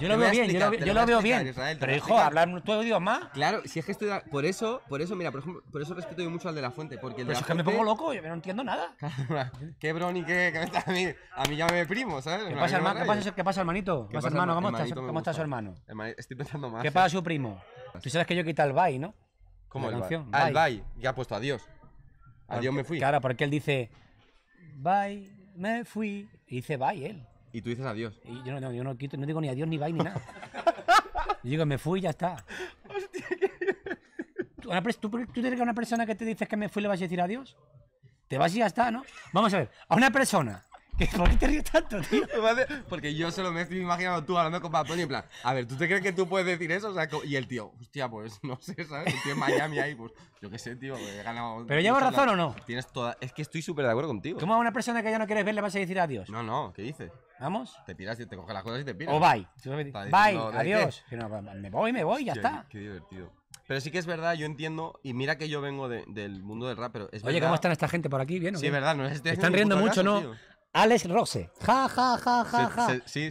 yo lo veo bien, yo lo, veo bien. pero hijo, hablar tu idioma más. Claro, si es que estoy por eso, por eso, mira, por, ejemplo, por eso respeto yo mucho al de la fuente. Porque el pero es que me pongo loco, yo no entiendo nada. qué bro ni qué, qué a mí. A mí ya me primo, ¿sabes? ¿Qué pasa, ¿Qué pasa, hermanito? ¿Cómo está su hermano? Estoy pensando más. ¿Qué pasa su primo? Tú sabes que yo quito el bye, ¿no? ¿Cómo la Bye. Ah, el bye. Ya ha puesto adiós. Adiós me fui. Claro, porque él dice bye, me fui. Y dice bye él. Y tú dices adiós. Y yo no, yo no, digo ni adiós ni bye ni nada. digo, me fui y ya está. Hostia, ¿Tú, ¿tú, que a una persona que te dices que me fui le vas a decir adiós? Te vas y ya está, ¿no? Vamos a ver, a una persona ¿Por qué te ríes tanto, tío? Porque yo solo me estoy imaginando tú hablando con Paponi en plan, a ver, ¿tú te crees que tú puedes decir eso? O sea, y el tío, hostia, pues no sé, ¿sabes? El tío en Miami ahí, pues yo qué sé, tío, ¿Pero llevo razón o no? Tienes toda. Es que estoy súper de acuerdo contigo. ¿Cómo a una persona que ya no quieres ver le vas a decir adiós? No, no, ¿qué dices? ¿Vamos? Te piras y te coges las cosas y te piras. O bye. Bye, adiós. me voy, me voy, ya está. Qué divertido. Pero sí que es verdad, yo entiendo, y mira que yo vengo del mundo del rap, pero es Oye, ¿cómo están esta gente por aquí? ¿Bien? sí, es verdad, no es este Están riendo mucho, ¿no? Alex Rose. Ja, ja, ja, ja, ja. sí,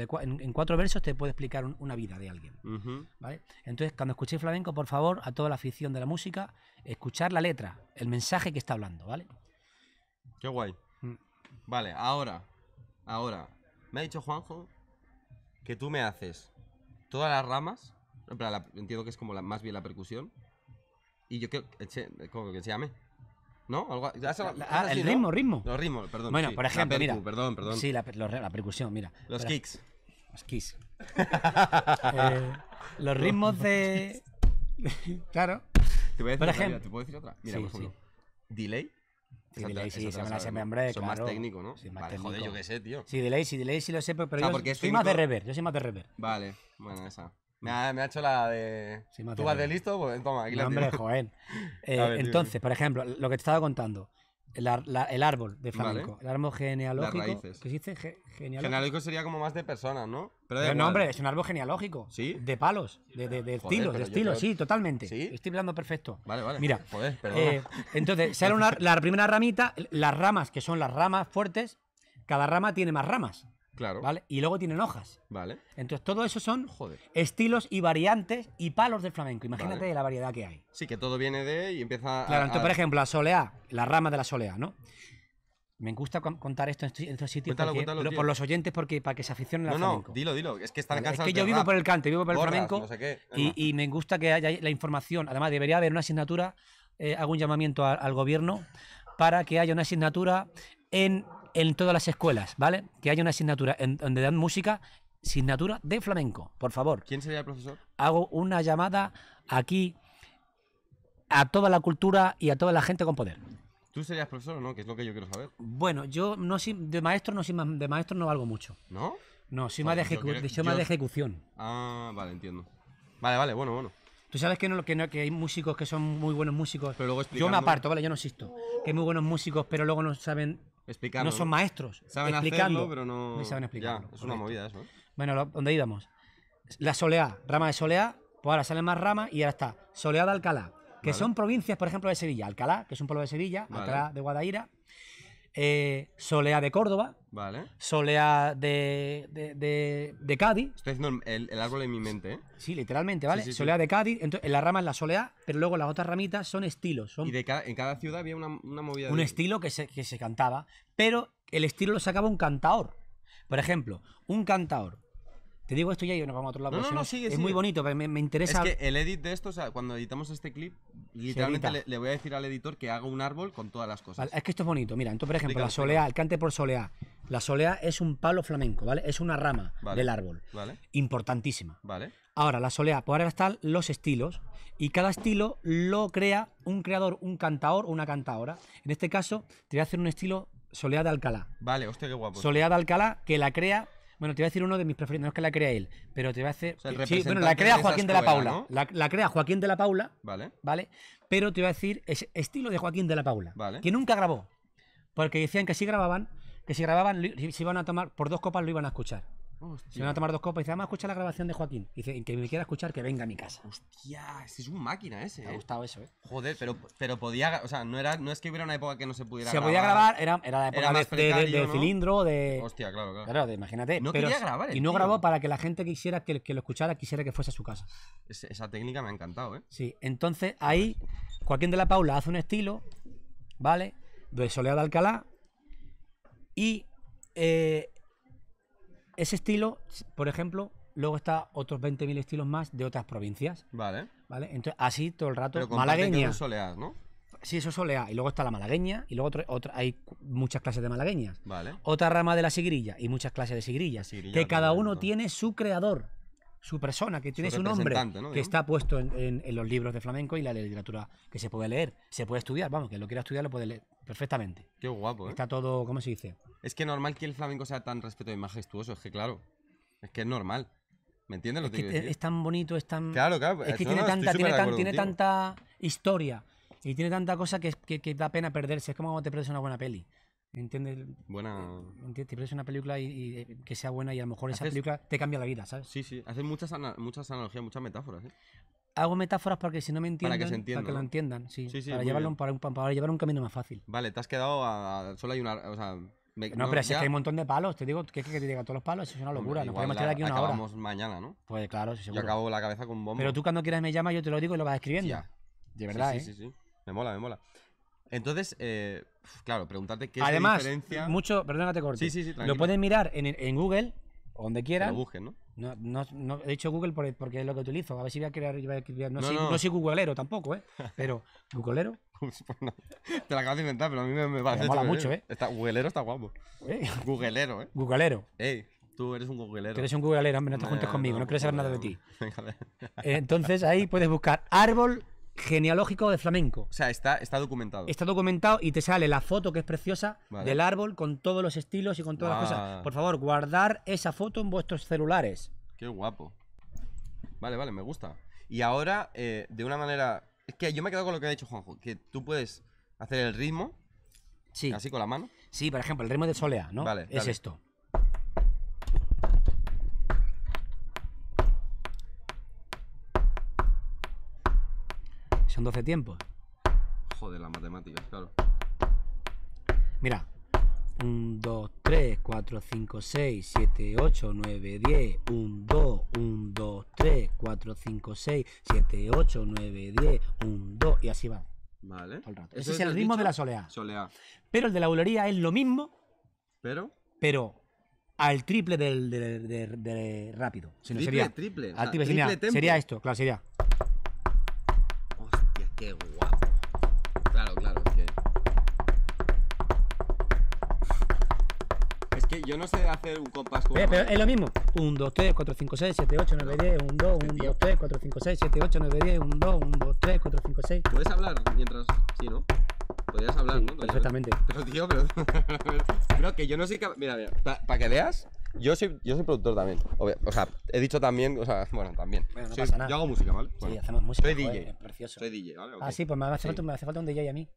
en, cuatro versos te puede explicar una vida de alguien. Entonces, cuando escuchéis flamenco, por favor, a toda la afición de la música, escuchar la letra, el mensaje que está hablando, ¿vale? Qué guay. Mm. Vale, ahora, ahora, me ha dicho Juanjo que tú me haces todas las ramas, entiendo que es como la, más bien la percusión, y yo creo que, que se llame? ¿No? Algo, ah, el ritmo, ritmo. Los ritmos, perdón. Bueno, por ejemplo, mira. Perdón, perdón. Sí, la, la percusión, mira. Los kicks. Los kicks. Eh, los ritmos de. claro. Te voy a decir por otra, ejemplo. Mira, ¿Te puedo decir otra? Mira, por ejemplo. Delay. Sí, delay, sí, se me Son más técnico, ¿no? Sí, más técnico. joder, yo qué sé, tío. Sí, delay, sí, delay, sí lo sé, pero yo soy más de rever, yo soy más de rever. Vale, bueno, esa. Me ha, hecho la de. Tú vas de listo, pues toma, aquí no, la hombre, joven. Eh, entonces, por ejemplo, lo que te estaba contando. El, árbol de flamenco. El árbol genealógico. ¿Qué existe? genealógico. sería como más de personas, ¿no? Pero, no, hombre, es un árbol genealógico. Sí. De palos. De, estilo de estilo de sí, totalmente. ¿Sí? Estoy hablando perfecto. Vale, vale. Mira. Eh, entonces, sale una, la primera ramita, las ramas, que son las ramas fuertes, cada rama tiene más ramas. Y luego tienen hojas. Vale. Entonces, todo eso son estilos y variantes y palos del flamenco. Imagínate la variedad que hay. Sí, que todo viene de y empieza Claro, entonces, por ejemplo, la soleá, la rama de la soleá, ¿no? Me gusta contar esto en estos sitios cuéntalo, por los oyentes porque para que se aficionen al flamenco. No, dilo, dilo. Es que yo vivo por el cante, vivo por el flamenco y, me gusta que haya la información. Además, debería haber una asignatura, algún eh, hago llamamiento al gobierno para que haya una asignatura en en todas las escuelas, ¿vale? Que haya una asignatura en, donde dan música, asignatura de flamenco, por favor. ¿Quién sería el profesor? Hago una llamada aquí a toda la cultura y a toda la gente con poder. ¿Tú serías profesor o no? Que es lo que yo quiero saber. Bueno, yo no de maestro no de maestro no valgo mucho. ¿No? No, soy más, de, ejecución. Ah, vale, entiendo. Vale, vale, bueno, bueno. Tú sabes que, no, que, que hay músicos que son muy buenos músicos. Pero luego Yo me aparto, ¿vale? Yo no existo. Que hay muy buenos músicos, pero luego no saben no son maestros. Saben explicando, pero no... saben explicarlo. es una movida eso. ¿eh? Bueno, ¿dónde íbamos? La soleá, rama de soleá, pues ahora salen más ramas y ahora está soleá de Alcalá, que son provincias, por ejemplo, de Sevilla. Alcalá, que es un pueblo de Sevilla, Alcalá de Guadaira, eh, Solea de Córdoba, vale. Solea de, Cádiz. Estoy haciendo el, árbol en mi mente, ¿eh? Sí, literalmente, ¿vale? soleá de Cádiz, entonces, la rama es la Solea, pero luego las otras ramitas son estilos. Y en cada ciudad había una, movida. Un estilo que que se cantaba, pero el estilo lo sacaba un cantaor. Por ejemplo, un cantaor te digo esto ya y nos vamos a otro lado. No, no, no, sigue, es muy bonito, me, me interesa. Es que el edit de esto, o sea, cuando editamos este clip, literalmente le, voy a decir al editor que haga un árbol con todas las cosas. es que esto es bonito. Mira, entonces, por ejemplo, la soleá, el cante por soleá. La soleá es un palo flamenco, ¿vale? Es una rama del árbol. Vale. Importantísima. Vale. Ahora, la soleá, pues ahora están los estilos y cada estilo lo crea un creador, un cantaor o una cantaora. En este caso, te voy a hacer un estilo soleá de Alcalá. Vale, hostia, qué guapo. Soleá de Alcalá que la crea bueno, te voy a decir uno de mis preferidos, no es que la crea él, pero te voy a hacer. bueno, la crea Joaquín de, la Paula. La, crea Joaquín de la Paula. Vale. Vale. Pero te voy a decir estilo de Joaquín de la Paula. Que nunca grabó. Porque decían que si grababan, que si grababan, si iban a tomar por dos copas lo iban a escuchar. Se van a tomar dos copas y dice, vamos a la grabación de Joaquín. Y dice, que me quiera escuchar, que venga a mi casa. Hostia, es un máquina ese. Me ha eh. gustado eso, eh. Joder, pero, pero podía. O sea, no, es que hubiera una época que no se pudiera grabar. Se podía grabar, era, la época del cilindro, de. Hostia, claro, claro. Claro, imagínate. y eh, no grabó para que la gente quisiera que, lo escuchara, quisiera que fuese a su casa. esa técnica me ha encantado, eh. Sí, entonces ahí Joaquín de la Paula hace un estilo, ¿vale? De Soleado de Alcalá. Y. Eh, ese estilo, por ejemplo, luego está otros 20.000 estilos más de otras provincias. Vale. Vale, entonces así todo el rato. Pero malagueña. Eso ¿no? Sí, eso solea. Y luego está la malagueña. Y luego otra hay muchas clases de malagueñas. Vale. Otra rama de la sigrilla. Y muchas clases de sigrillas. que cada uno tiene su creador su persona, que tiene su, nombre, que está puesto en, los libros de flamenco y la literatura que se puede leer. Se puede estudiar, vamos, que lo quiera estudiar lo puede leer perfectamente. Qué guapo, ¿eh? Está todo, ¿cómo se dice? Es que normal que el flamenco sea tan respeto y majestuoso, es que claro, es que es normal. ¿Me entiendes lo es que, que es, tan bonito, es tan... Claro, claro. Es que tiene, tanta, tiene, tanta historia y tiene tanta cosa que, que, que da pena perderse. Es como cuando te pierdes una buena peli. ¿Entiendes? Buena. Eh, ¿Entiendes? Te una película y, eh, que sea buena y a lo mejor esa película te cambia la vida, ¿sabes? Sí, sí. Haces muchas, muchas analogías, muchas metáforas. ¿eh? Hago metáforas para que si no me entiendan, Para que lo entiendan, sí. Sí, sí, para, llevarlo un- para, un, para llevar un camino más fácil. Vale, te has quedado a. Solo hay una. O sea. No, pero si es que hay un montón de palos, te digo, ¿qué que te diga? Todos los palos, es una locura, nos podemos quedar aquí una hora. mañana, ¿no? Pues claro, sí, Yo seguro. acabo la cabeza con bomba. Pero tú cuando quieras me llamas, yo te lo digo y lo vas escribiendo. Ya. De verdad, ¿eh? sí, sí, sí. Me mola, me mola. Entonces, eh, claro, preguntarte qué es la diferencia. Además, mucho, perdónate corto. Sí, sí, sí, Lo pueden mirar en, Google donde quieras. lo busquen, ¿no? No, no, he dicho Google porque es lo que utilizo. A ver si voy a crear. a no, soy, googleero tampoco, ¿eh? Pero, ¿googleero? Pues, te la acabas de inventar, pero a mí me, me parece. Me mola mucho, eh. ¿eh? Está, googleero está guapo. Googleero, ¿eh? Googleero. ¿eh? Ey, tú eres un googleero. eres un googleero, hombre, no te juntes conmigo, no, quiero saber nada de ti. Entonces ahí puedes buscar árbol genealógico de flamenco. O sea, está, está documentado. Está documentado y te sale la foto que es preciosa del árbol con todos los estilos y con todas las cosas. Por favor, guardar esa foto en vuestros celulares. Qué guapo. Vale, vale, me gusta. Y ahora, eh, de una manera... Es que yo me he quedado con lo que ha dicho Juanjo, que tú puedes hacer el ritmo. Sí. Así con la mano. Sí, por ejemplo, el ritmo de solea, ¿no? Vale. Es esto. 12 tiempos. Joder, las matemáticas, claro. Mira, 1, 2, 3, 4, 5, 6, 7, 8, 9, 10, 1, 2, 1, 2, 3, 4, 5, 6, 7, 8, 9, 10, 1, 2 y así va. Vale. Ese es el ritmo de la soleá. Soleá. Pero el de la bulería es lo mismo. Pero. Pero al triple del, del, del, rápido. Si no ¿Triple, sería, triple. Al triple, sería, triple sería esto, claro, sería qué guapo. Claro, claro, es que. Es que yo no sé hacer un compás con. Eh, pero es lo mismo. 1, 2, 3, 4, 5, 6, 7, 8, 9, 10, 1, 2, 1, 2, 3, 4, 5, 6, 7, 8, 9, 10, 1, 2, 1, 2, 3, 4, 5, 6. Puedes hablar mientras. Sí, ¿no? Podrías hablar, ¿no? Perfectamente. Pero tío, pero. Creo que yo no sé. Mira, mira. Para que veas. Yo soy, yo soy productor también. o sea, he dicho también, o sea, bueno, también. Yo hago música, ¿vale? Sí, hacemos música. soy DJ. Precioso. soy DJ, ¿vale? Ah, sí, pues me hace, Falta, un DJ a mí.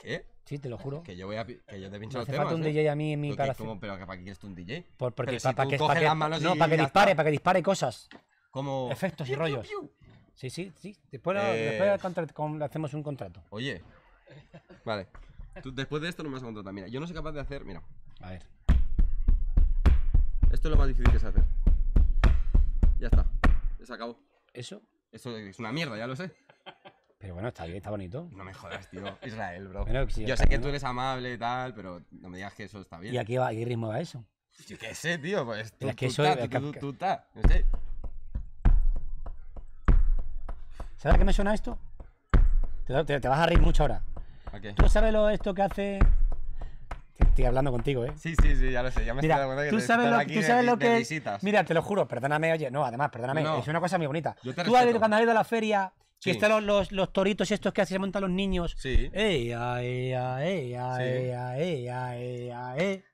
¿Qué? Sí, te lo juro. Que yo voy a... Que yo te Me hace falta un ¿eh? DJ a mí en mi Pero para ¿Pero para qué quieres tú un DJ? porque para, tú que, las manos no, para que dispare, para que dispare cosas, Como... efectos y rollos. Sí, sí, sí. Después, eh, le hacemos un contrato. Oye. Vale. Tú después de esto no me vas a Mira, yo no soy capaz de hacer... Mira. A ver. Esto es lo más difícil que se hace. Ya está. se acabó. ¿Eso? Eso es una mierda, ya lo sé. Pero bueno, está bien, está bonito. No me jodas, tío. Israel, bro. Yo sé que tú eres amable y tal, pero no me digas que eso está bien. ¿Y aquí va, qué ritmo va eso? Yo qué sé, tío. Pues tú, es tú, No sé. ¿Sabes a qué me suena esto? Te, vas a reír mucho ahora. ¿A qué? ¿Tú sabes lo, esto que hace Estoy hablando contigo, ¿eh? Sí, sí, sí, ya lo sé. Ya me mira, estoy dando tú sabes lo, que. Mira, te lo juro, perdóname, oye. No, además, perdóname. es una cosa muy bonita. tú has ido, cuando has ido a la feria. Que están los, los, los, toritos estos que se montar los niños. Sí. Eh, ay, ay, ay, ay, ay, ay.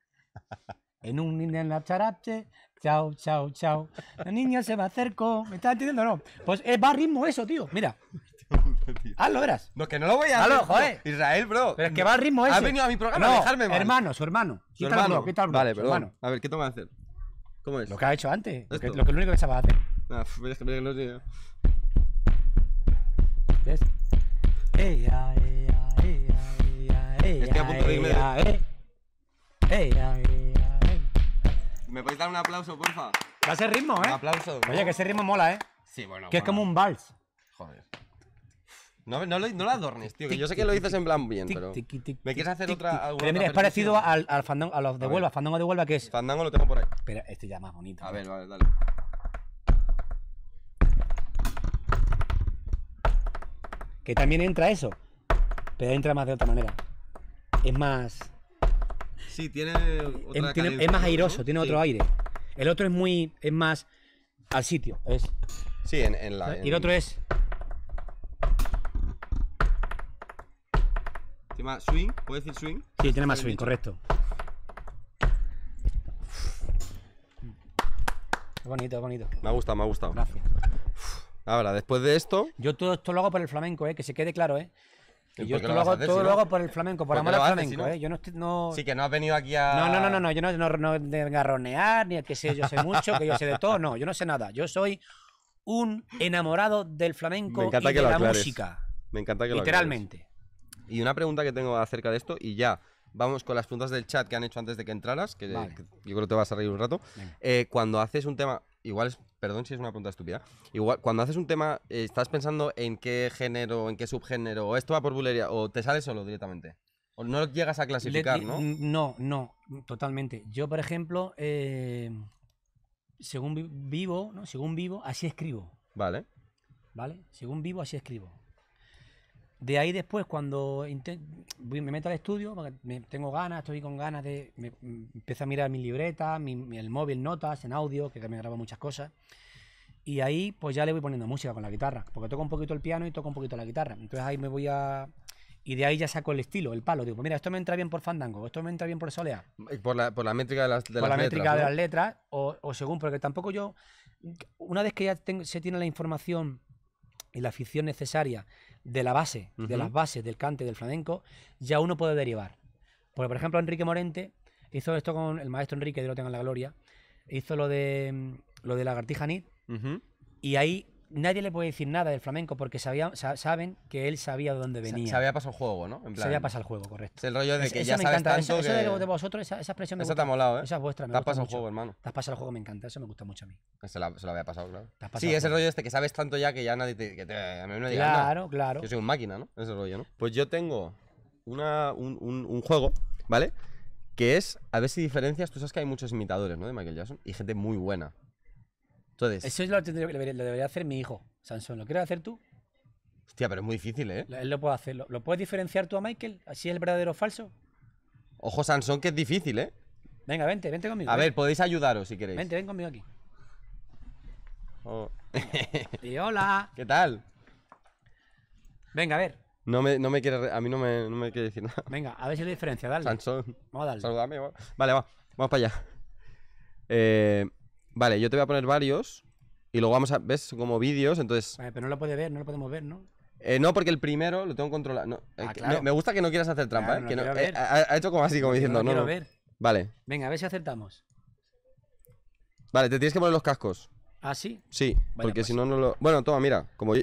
en un niño en la charache. Chao, chao, chao. La niña se me acercó. ¿Me estás entendiendo o no? Pues va ritmo eso, tío. Mira tío. Ah, lo verás. No, que no lo voy a Hazlo, Halo, joder. Israel, bro. Pero es que va al ritmo ese. Ha venido a mi programa no, a dejarme, mal. hermano, su hermano. Su hermano. Quítalo, vale, pero Hermano. A ver, ¿qué tengo que hacer? ¿Cómo es? Lo que ha hecho antes. Lo que, lo que, lo único que sabes hacer. Ah, es que no sé. ¿Ves? ay, ay, ay, ay Estoy a punto de irme. Ella, ay, ay, ay ¿Me podéis dar un aplauso, porfa? Va a ser ritmo, ¿eh? Un aplauso. Oye, que ese ritmo mola, ¿eh? Sí, bueno. Que bueno. es como un vals. Joder. No, no, lo, adornes, tío. Que yo sé que lo dices en plan bien, pero. ¿Me quieres hacer otra.? Pero mira, es parecido al, al fandango, a los de Huelva. Fandango de Huelva, qué es? Fandango lo tengo por ahí. Pero este ya es más bonito. A ¿eh? ver, vale, dale. Que también entra eso. Pero entra más de otra manera. Es más. Sí, tiene. Otra es, más airoso, tiene otro aire. El otro es muy. Es más. Al sitio. Es. Sí, en, la. Y el otro es. más swing, ¿puedes decir swing? Sí, tiene más swing, correcto. Es bonito, es bonito. Me ha gustado, me ha gustado. Gracias. Ahora, después de esto. Yo todo esto lo hago por el flamenco, eh, que se quede claro, eh. yo lo, hago, todo lo hago por el flamenco, por amor al flamenco, eh. Yo no, no... Sí, que no has venido aquí a... No, no, no, no, no. yo no, no, de garronear, ni a que sé, yo sé mucho, que yo sé de todo, no, yo no sé nada. Yo soy un enamorado del flamenco y de la música. Me encanta que lo Literalmente. Y una pregunta que tengo acerca de esto, y ya vamos con las preguntas del chat que han hecho antes de que entraras, que, yo creo que te vas a reír un rato. Eh, cuando haces un tema, igual es, perdón si es una pregunta estúpida, igual cuando haces un tema, eh, ¿estás pensando en qué género, en qué subgénero, o esto va por bulería, o te sale solo directamente? O no llegas a clasificar, ¿no? No, no, totalmente. Yo, por ejemplo, eh, según vivo, ¿no? según vivo, así escribo. Vale. ¿Vale? Según vivo, así escribo. De ahí después, cuando me meto al estudio, me tengo ganas, estoy con ganas de... empiezo a mirar mi libreta, mi, el móvil, notas, en audio, que, me grabo muchas cosas. Y ahí pues ya le voy poniendo música con la guitarra, porque toco un poquito el piano y toco un poquito la guitarra. Entonces ahí me voy a... Y de ahí ya saco el estilo, el palo. Digo, pues mira, esto me entra bien por Fandango, esto me entra bien por soleá. Por la, métrica de las, por la métrica de las letras, o, según, porque tampoco yo... Una vez que ya tengo, se tiene la información y la afición necesaria de la base, de las bases del cante del flamenco, ya uno puede derivar. Porque, por ejemplo, Enrique Morente hizo esto con el maestro Enrique, de lo tenga en la gloria, hizo lo de, mm, lo de la Nid, y ahí nadie le puede decir nada del flamenco porque saben que él sabía de dónde venía. Se había pasado el juego, ¿no? En plan, se había pasado el juego, correcto. Es el rollo de que ya sabes tanto que... Esa de vosotros, esa, esa expresión me esa gusta. Esa te ha molado, ¿eh? Esa es vuestra, me Te has pasado el juego, hermano. Te has pasado el juego, me encanta. Eso me gusta mucho a mí. Se, la, se lo había pasado, claro. sí, ese rollo este que sabes tanto ya que ya nadie te... a mí claro, claro. Yo soy un máquina, ¿no? Ese rollo, ¿no? Pues yo tengo una, un, un, un juego, ¿vale? Que es, a ver si diferencias, tú sabes que hay muchos imitadores, ¿no? De Michael Jackson y gente muy buena. Entonces, Eso es lo que debería, lo debería hacer mi hijo, Sansón. ¿Lo quieres hacer tú? Hostia, pero es muy difícil, ¿eh? Él lo puede hacer. ¿Lo, puedes diferenciar tú a Michael? ¿Así es el verdadero o falso? Ojo, Sansón, que es difícil, ¿eh? Venga, vente, vente conmigo. A eh. ver, podéis ayudaros si queréis. Vente, ven conmigo aquí. Oh. y hola. ¿Qué tal? Venga, a ver. No me, no me quiere, a mí no me, no me quiere decir nada. Venga, a ver si la diferencia, dale. Sansón. Vamos a darle. Saludame, vale, va, vamos para allá. Eh, Vale, yo te voy a poner varios. Y luego vamos a. ¿Ves? como vídeos, entonces. Vale, pero no lo puede ver, no lo podemos ver, ¿no? Eh, no, porque el primero lo tengo controlado. No, eh, ah, me gusta que no quieras hacer trampa, ¿eh? eh ha, hecho como así, como diciendo, no. no, ver. Vale. Venga, a ver si acertamos. Vale, te tienes que poner los cascos. ¿Ah, sí? Sí, porque pues si no, no lo. Bueno, toma, mira. Como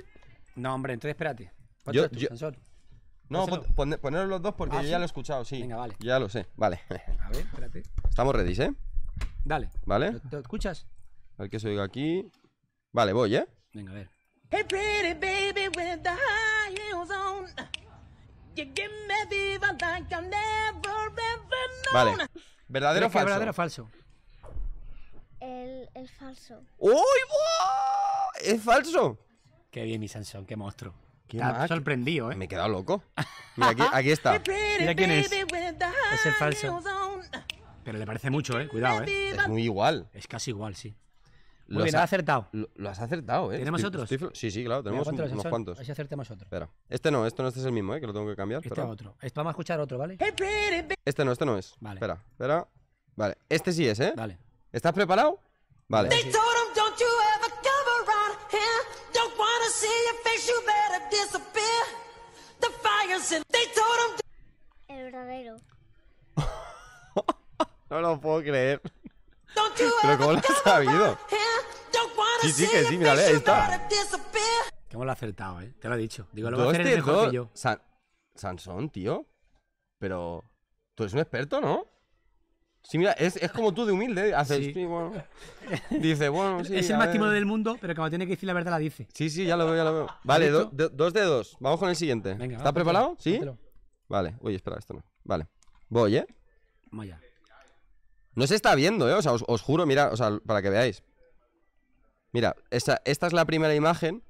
No, hombre, entonces espérate. Yo, No, poneros los dos porque ¿Ah, yo ya lo he escuchado, sí. Venga, vale. Ya lo sé, vale. a ver, espérate. Estamos ready, ¿eh? Dale. ¿Vale? ¿Te escuchas? A ver qué se oiga aquí. Vale, voy, ¿eh? Venga, a ver. Vale. ¿Verdadero o falso? ¿Verdadero o falso? El, el falso. ¡Uy! ¡Es falso! Qué bien, mi Sansón, qué monstruo. Qué sorprendido, ¿eh? Me he quedado loco. Mira, aquí, aquí está. Mira quién es. Es el falso. Pero le parece mucho, ¿eh? Cuidado, ¿eh? Es muy igual. Es casi igual, sí. Muy lo bien, has acertado. Lo, has acertado, ¿eh? ¿Tenemos otros? sí, sí, claro, tenemos un, unos cuantos. Así acertemos otro. Espera. Este no, este no, este es el mismo, ¿eh? Que lo tengo que cambiar. Este es otro. esto vamos a escuchar otro, ¿vale? Este no, este no es. Vale. Espera, espera. Vale, este sí es, ¿eh? Vale. ¿Estás preparado? Vale. Em, em el verdadero. No lo puedo creer. Pero ¿cómo lo has sabido? Sí, sí, que sí, Mira, ahí está. ¿Cómo lo ha acertado, eh? Te lo he dicho. Digo, lo voy a hacer este, mejor que yo. San Sansón, tío. Pero. Tú eres un experto, ¿no? Sí, mira, es, es como tú de humilde. Dice, bueno, sí. Es el máximo del mundo, pero como tiene que decir la verdad, la dice. Sí, sí, ya lo veo, ya lo veo. Vale, dos de dos. Vamos con el siguiente. Venga, ¿Estás preparado? Sí. Vale, uy, espera, esto no. Vale. Voy, ¿eh? Vaya. No se está viendo, ¿eh? O sea, os, juro, mira, o sea, para que veáis. Mira, esta, es la primera imagen,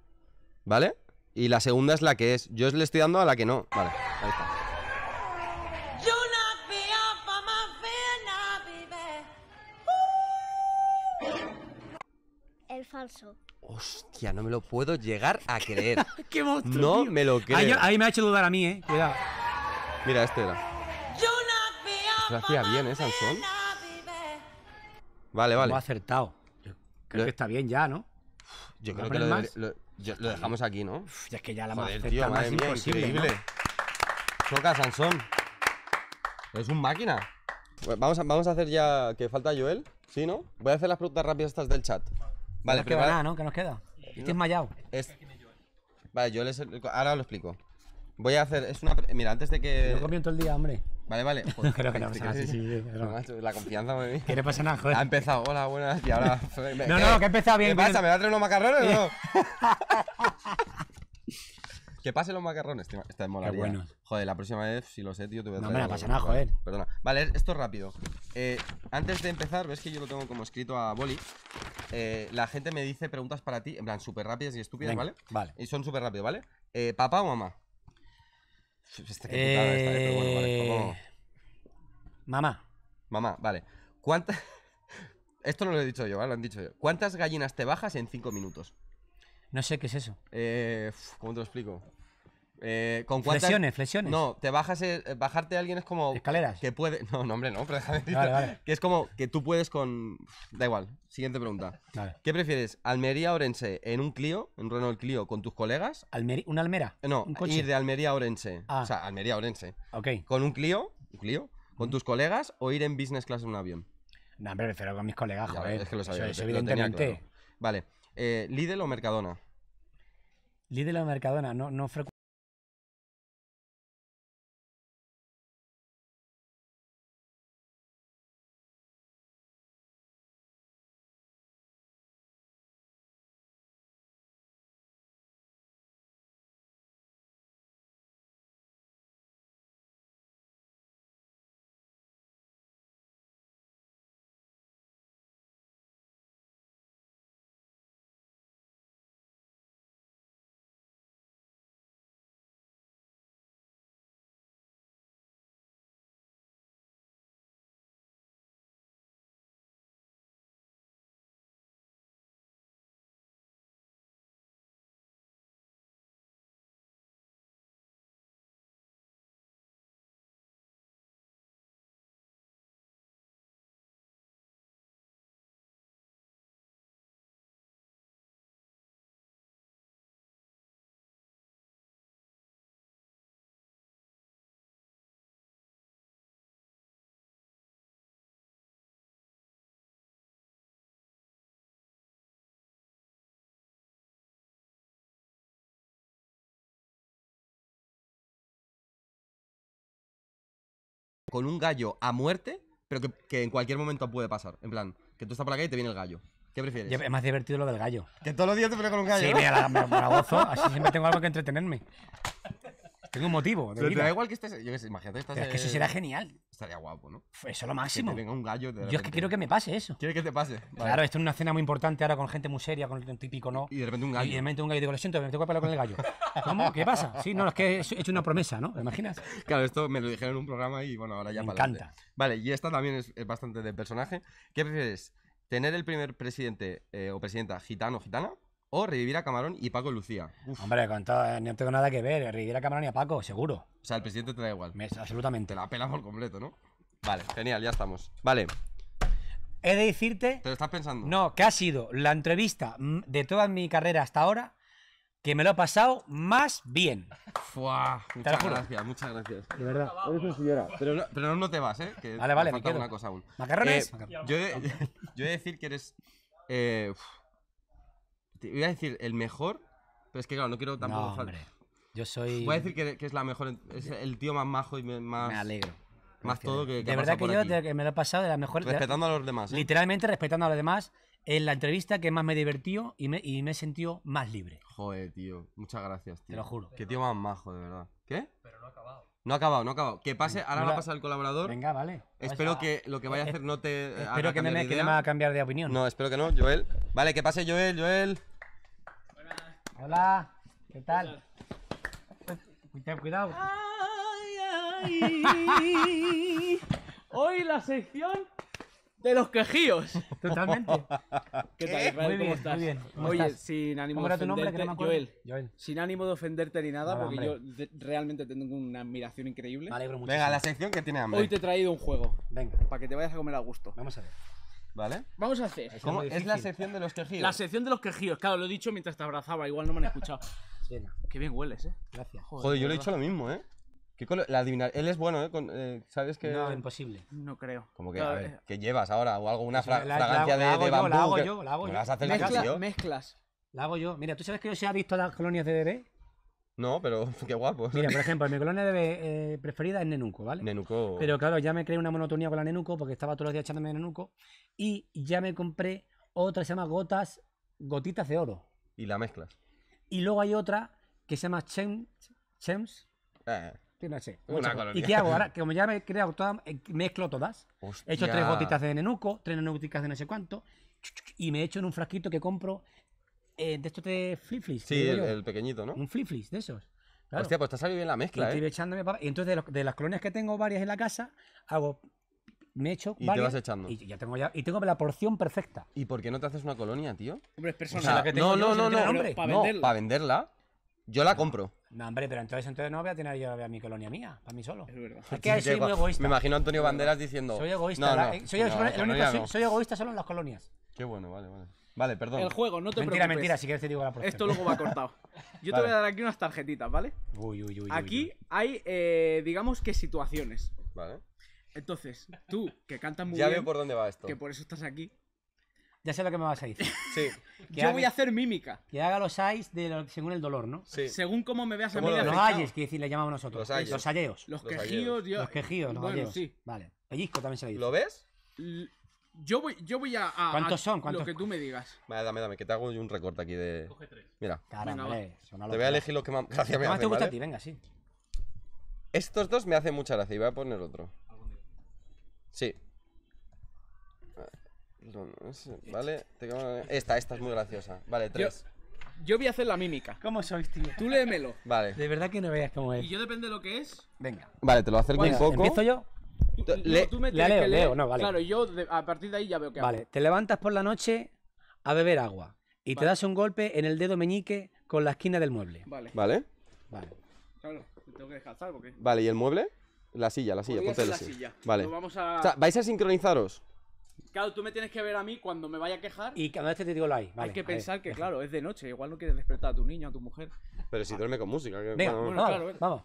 ¿vale? Y la segunda es la que es. Yo le estoy dando a la que no. Vale, ahí está. El falso. Hostia, no me lo puedo llegar a creer. ¡Qué monstruo! No me lo creo. Ahí, me ha hecho dudar a mí, eh. Cuidado. Mira, este era. Lo hacía bien, ¿eh, Sansón? Vale, vale. acertado. creo que está bien ya, ¿no? Yo creo que lo, más? lo, dejamos aquí, ¿no? es que ya la más. acertado. Más mía, imposible, increíble. ¿no? Choca, Sansón. Es un máquina. Pues vamos, a, vamos a hacer ya que falta Joel. ¿Sí, no? Voy a hacer las preguntas rápidas estas del chat. Vale, no queda ¿no? ¿Qué nos queda? Estoy desmayado. mallado. Vale, Joel es el... Ahora lo explico. Voy a hacer. Es una. Mira, antes de que. Yo todo el día, hombre. Vale, vale. que no sí, la confianza, me vi. ¿Qué le pasa nada, joder? Ha empezado, hola, buenas, y ahora... no, no, que he empezado bien. ¿Qué pasa? ¿Me va a traer unos macarrones o no? que pasen los macarrones, está en molaría. Joder, la próxima vez, si lo sé, tío, te voy a traer... No me la pasa nada, joder. Perdona. Vale, esto es rápido. Eh, antes de empezar, ves que yo lo tengo como escrito a boli. Eh, la gente me dice preguntas para ti, en plan, súper rápidas y estúpidas, ¿vale? Vale. Y son súper rápidos ¿vale? Eh, ¿Papá o mamá? Eh, mamá, Mamá, vale. ¿Cuántas. Esto no lo he dicho yo, ¿vale? Lo han dicho yo. ¿Cuántas gallinas te bajas en 5 minutos? no sé qué es eso. Eh, ¿Cómo te lo explico? Eh, ¿con Flexiones, flexiones. No, te bajas, eh, bajarte a alguien es como. Escaleras. Que puede. No, no, hombre, no, Que es como que tú puedes con. Da igual, siguiente pregunta. ¿Qué prefieres, Almería Orense en un Clio, en un Renault Clio con tus colegas? ¿Una almera? Eh, no, ir de Almería Orense. Ah. O sea, Almería Orense. Ok. Con un Clio, un Clio, con tus colegas o ir en business class en un avión. No, hombre, prefiero con mis colegas, Es que lo sabía. Vale. Eh, ¿Lidl o Mercadona? Lidl o Mercadona, no, no con un gallo a muerte, pero que, que, en cualquier momento puede pasar. En plan, que tú estás por acá y te viene el gallo. ¿Qué prefieres? Es más divertido lo del gallo. Que todos los días te pones con un gallo. Sí, me, me gozo. Así siempre tengo algo que entretenerme. Tengo un motivo. te da igual que estés. Yo qué sé, imagínate, estás. es que eso sería genial. Estaría guapo, ¿no? Eso es lo máximo. Que venga un gallo. de Yo es que quiero que me pase eso. Quiero que te pase? Claro, esto es una cena muy importante ahora con gente muy seria, con el típico no. Y de repente un gallo. Y de repente un gallo digo, lo siento, me tengo que pelear con el gallo. ¿Cómo? ¿Qué pasa? Sí, no, es que he hecho una promesa, ¿no? ¿Te imaginas? Claro, esto me lo dijeron en un programa y bueno, ahora ya Me encanta. Vale, y esta también es, bastante de personaje. ¿Qué prefieres? ¿Tener el primer presidente eh, o presidenta gitano o gitana? o revivir a Camarón y Paco Lucía. Hombre, con todo, eh, no tengo nada que ver. Eh, revivir a Camarón y a Paco, seguro. O sea, el presidente te da igual. absolutamente. Te la pela por completo, ¿no? Vale, genial, ya estamos. Vale. He de decirte. ¿Te lo estás pensando? No, que ha sido la entrevista mm, de toda mi carrera hasta ahora que me lo ha pasado más bien. Fuá, muchas gracias, muchas gracias. De verdad, eres una señora. Pero no, te vas, ¿eh? vale, vale, me una cosa aún. ¿Macarrones? Eh, yo, he, de decir que eres. Voy a decir el mejor, pero es que claro, no quiero tampoco. No, Yo soy. Voy a decir que, es la mejor. Es el tío más majo y más. Me alegro. Más todo que. que de verdad que yo me lo he pasado de la mejor. Respetando a los demás. ¿eh? Literalmente respetando a los demás. En la entrevista que más me divertió y me, y me he sentido más libre. Joder, tío. Muchas gracias, tío. Te lo juro. Qué tío más majo, de verdad. ¿Qué? Pero no ha acabado. No ha acabado, no ha acabado. Que pase, ahora va a pasar el colaborador. Venga, vale. Espero pues, que lo que vaya a eh, hacer no te. Eh, espero que, me, que no me va a cambiar de opinión. No, espero que no, Joel. Vale, que pase Joel, Joel. Hola, ¿qué tal? Cuidado, cuidado. Hoy la sección de los quejíos. Totalmente. ¿Qué, tal, Muy bien, ¿Cómo estás? Muy bien. Oye, sin ánimo de ofenderte, sin ánimo de ofenderte ni nada, porque yo realmente tengo una admiración increíble. Me alegro mucho. Venga, la sección que tiene hambre. Hoy te he traído un juego. Venga. Para que te vayas a comer a gusto. Vamos a ver. ¿Vale? Vamos a hacer. Es la sección de los quejíos. La sección de los quejíos, claro, lo he dicho mientras te abrazaba, igual no me han escuchado. Qué bien hueles, eh. Gracias. Joder, yo le he dicho lo mismo, eh. ¿Qué adivinar. Él es bueno, ¿eh? ¿eh? sabes qué? No, imposible. No creo. Como que, a ver, eh, ¿qué llevas ahora? ¿O algo? ¿Una pues fragancia la, de, hago yo, bambú? la hago yo, la hago yo. ¿Me mezclas. La hago yo. Mira, ¿tú sabes que yo se ha visto las colonias de Dere? No, pero qué guapo. Mira, por ejemplo, mi colonia de, eh, preferida es Nenuco, ¿vale? Nenuco. Pero claro, ya me creé una monotonía con la Nenuco porque estaba todos los días echándome Nenuco y ya me compré otra que se llama Gotas, Gotitas de Oro. Y la mezclas. Y luego hay otra que se llama Chems. Chems. Eh. Una colonia. ¿Y qué hago? Ahora, como ya me he creado todas, eh, mezclo todas. He hecho tres gotitas de Nenuco, tres gotitas de no sé cuánto y me he hecho en un frasquito que compro eh, de estos de flip Sí, el, pequeñito, ¿no? Un flip de esos. Hostia, pues te salido bien la mezcla, y ¿eh? Echándome y entonces de, las colonias que tengo varias en la casa, hago... Me echo y te vas echando. Y ya tengo ya, y tengo la porción perfecta. ¿Y por qué no te haces una colonia, tío? Hombre, es personal. no, no, no, no, Para venderla. No, para venderla. Yo la compro. No, hombre, pero entonces, entonces no voy a tener yo a mi colonia mía, para mí solo. Es verdad. Es que soy muy egoísta. Me imagino a Antonio Banderas diciendo. Soy egoísta, no, eh, no, soy, soy, egoísta solo en las colonias. Qué bueno, vale, vale. Vale, perdón. El juego, no te mentira, preocupes. Mentira, mentira, si quieres te digo la próxima. Esto luego va cortado. Yo te voy a dar aquí unas tarjetitas, ¿vale? Uy, uy, uy. Aquí hay, eh, digamos que situaciones. Vale. Entonces, tú, que cantas muy ya bien. Ya veo por dónde va esto. Que por eso estás aquí. Ya sé lo que me vas a decir. Sí. Yo voy a hacer mímica. Que haga los eyes según el dolor, ¿no? Sí. Según cómo me veas a mí. Los ayes, que decir, le llamamos nosotros. Los ayes. Los, los, los quejíos. Los quejíos, los bueno, sí. Vale. Pellizco también se lo dice. ¿Lo ves? Yo voy, yo voy a, ¿Cuántos son? ¿Cuántos? Lo que tú me digas. Vale, dame, dame, que te hago un recorte aquí de. Coge tres. Mira. Te voy a elegir lo que más. me te gusta a ti, venga, sí. Estos dos me hacen mucha gracia y voy a poner otro. Sí. Vale, Esta, esta es muy graciosa. Vale, tres. Yo, voy a hacer la mímica. ¿Cómo sois, tío? Tú léemelo. Vale. De verdad que no veas cómo es. Y yo depende de lo que es. Venga. Vale, te lo acerco un poco. ¿Empiezo yo? leo, no, vale. Claro, yo a partir de ahí ya veo que Vale, te levantas por la noche a beber agua y te das un golpe en el dedo meñique con la esquina del mueble. Vale. Vale. Vale. Claro, tengo que Vale, ¿y el mueble? La silla, la silla, ponte la, silla. Vale. vais a sincronizaros. Claro, tú me tienes que ver a mí cuando me vaya a quejar. Y cada vez te digo lo hay. hay que pensar que, claro, es de noche. Igual no quieres despertar a tu niño, a tu mujer. Pero si ah. duerme con música. Venga, vamos.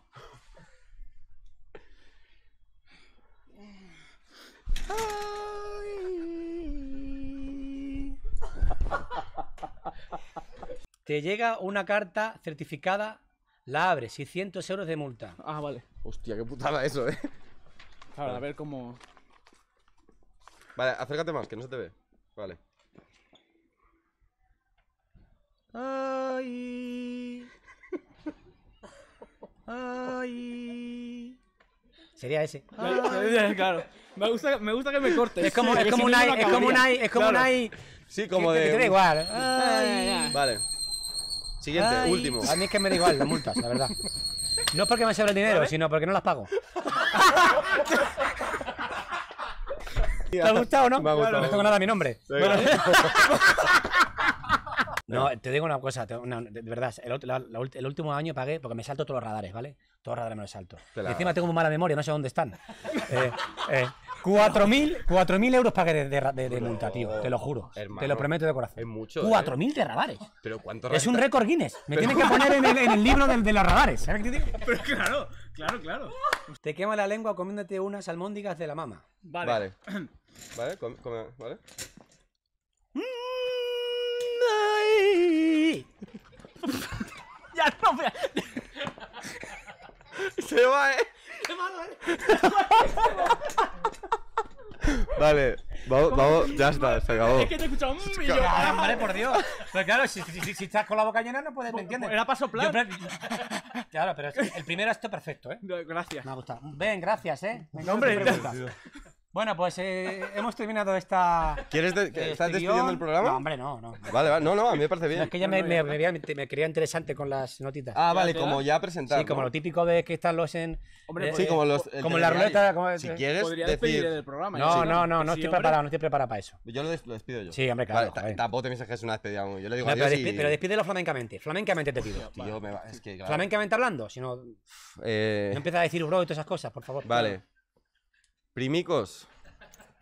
Te llega una carta certificada, la abres, 600 euros de multa. Ah, vale. Hostia, qué putada eso, eh. Ahora, a ver cómo. Vale, acércate más, que no se te ve. Vale. Ay. Ay. Sería ese. Claro me, gusta, me gusta que me cortes. Es como, es como un ai, es como un es como Sí, como de. Me da igual. Ah, vale. Siguiente, último. A mí es que me da igual las multas, la verdad. No es porque me sobra el dinero, sino porque no las pago. ¿Te ha gustado o no? Me ha gustado. no tengo nada a mi nombre. No, te digo una cosa, de verdad, el, el, último año pagué porque me salto todos los radares, ¿vale? Todos los radares me los salto. Y encima tengo muy mala memoria, no sé dónde están. Eh, eh, 4.000 euros para de, de, multa, tío. Te lo juro. te lo prometo de corazón. Es mucho. 4.000 ¿eh? de rabares. Pero cuánto Es un récord Guinness. Me tienes que poner en el, libro de, los rabares. ¿Sabes qué te digo? Pero claro, claro, claro. Te quema la lengua comiéndote unas almóndigas de la mama. Vale. Vale. vale, come, come, vale. Mm, ya no me... Se va, eh. ¿eh? Vale, vamos, vamos, ya está, se acabó. Es que te he escuchado un millón. Ah, vale, por Dios. Pero claro, si, si, si, estás con la boca llena no puedes, ¿me entiendes? Era paso plan. claro, pero el primero ha estado perfecto, ¿eh? gracias. Me ha gustado. Ven, gracias, ¿eh? Me hombre, Bueno, pues eh, hemos terminado esta. ¿Quieres este ¿Estás despidiendo el programa? No, hombre, no, no. Vale, vale, no, no, a mí me parece bien. es que ya me, me, me, creía interesante con las notitas. Ah, vale, como ya presentado. Sí, como lo típico de que están los en. Hombre, eh, pues, sí, como los. Como en la ruleta. Como, si eh, quieres. Decir... del programa. No, ¿eh? no, no, no, estoy preparado, no estoy preparado para eso. Yo lo, despido yo. Sí, hombre, claro. Vale, tampoco te piensas que es una despedida muy. Yo le digo no, adiós pero, pero, despídelo flamencamente. Flamencamente te pido. Flamencamente hablando, si no. No empieza a decir bro y todas esas cosas, por favor. Vale. Primicos.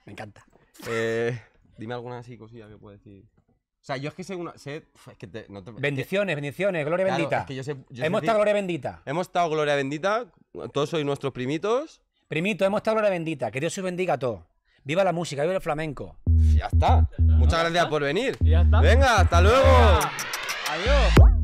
Me encanta. Eh, dime alguna así cosilla que puedo decir. O sea, yo es que sé una. bendiciones, bendiciones, gloria bendita. hemos estado gloria bendita. Hemos estado gloria bendita. Todos sois nuestros primitos. Primito, hemos estado gloria bendita. Que Dios os bendiga a todos. Viva la música, viva el flamenco. Ya está. Muchas gracias por venir. Ya está. Venga, hasta luego. Adiós.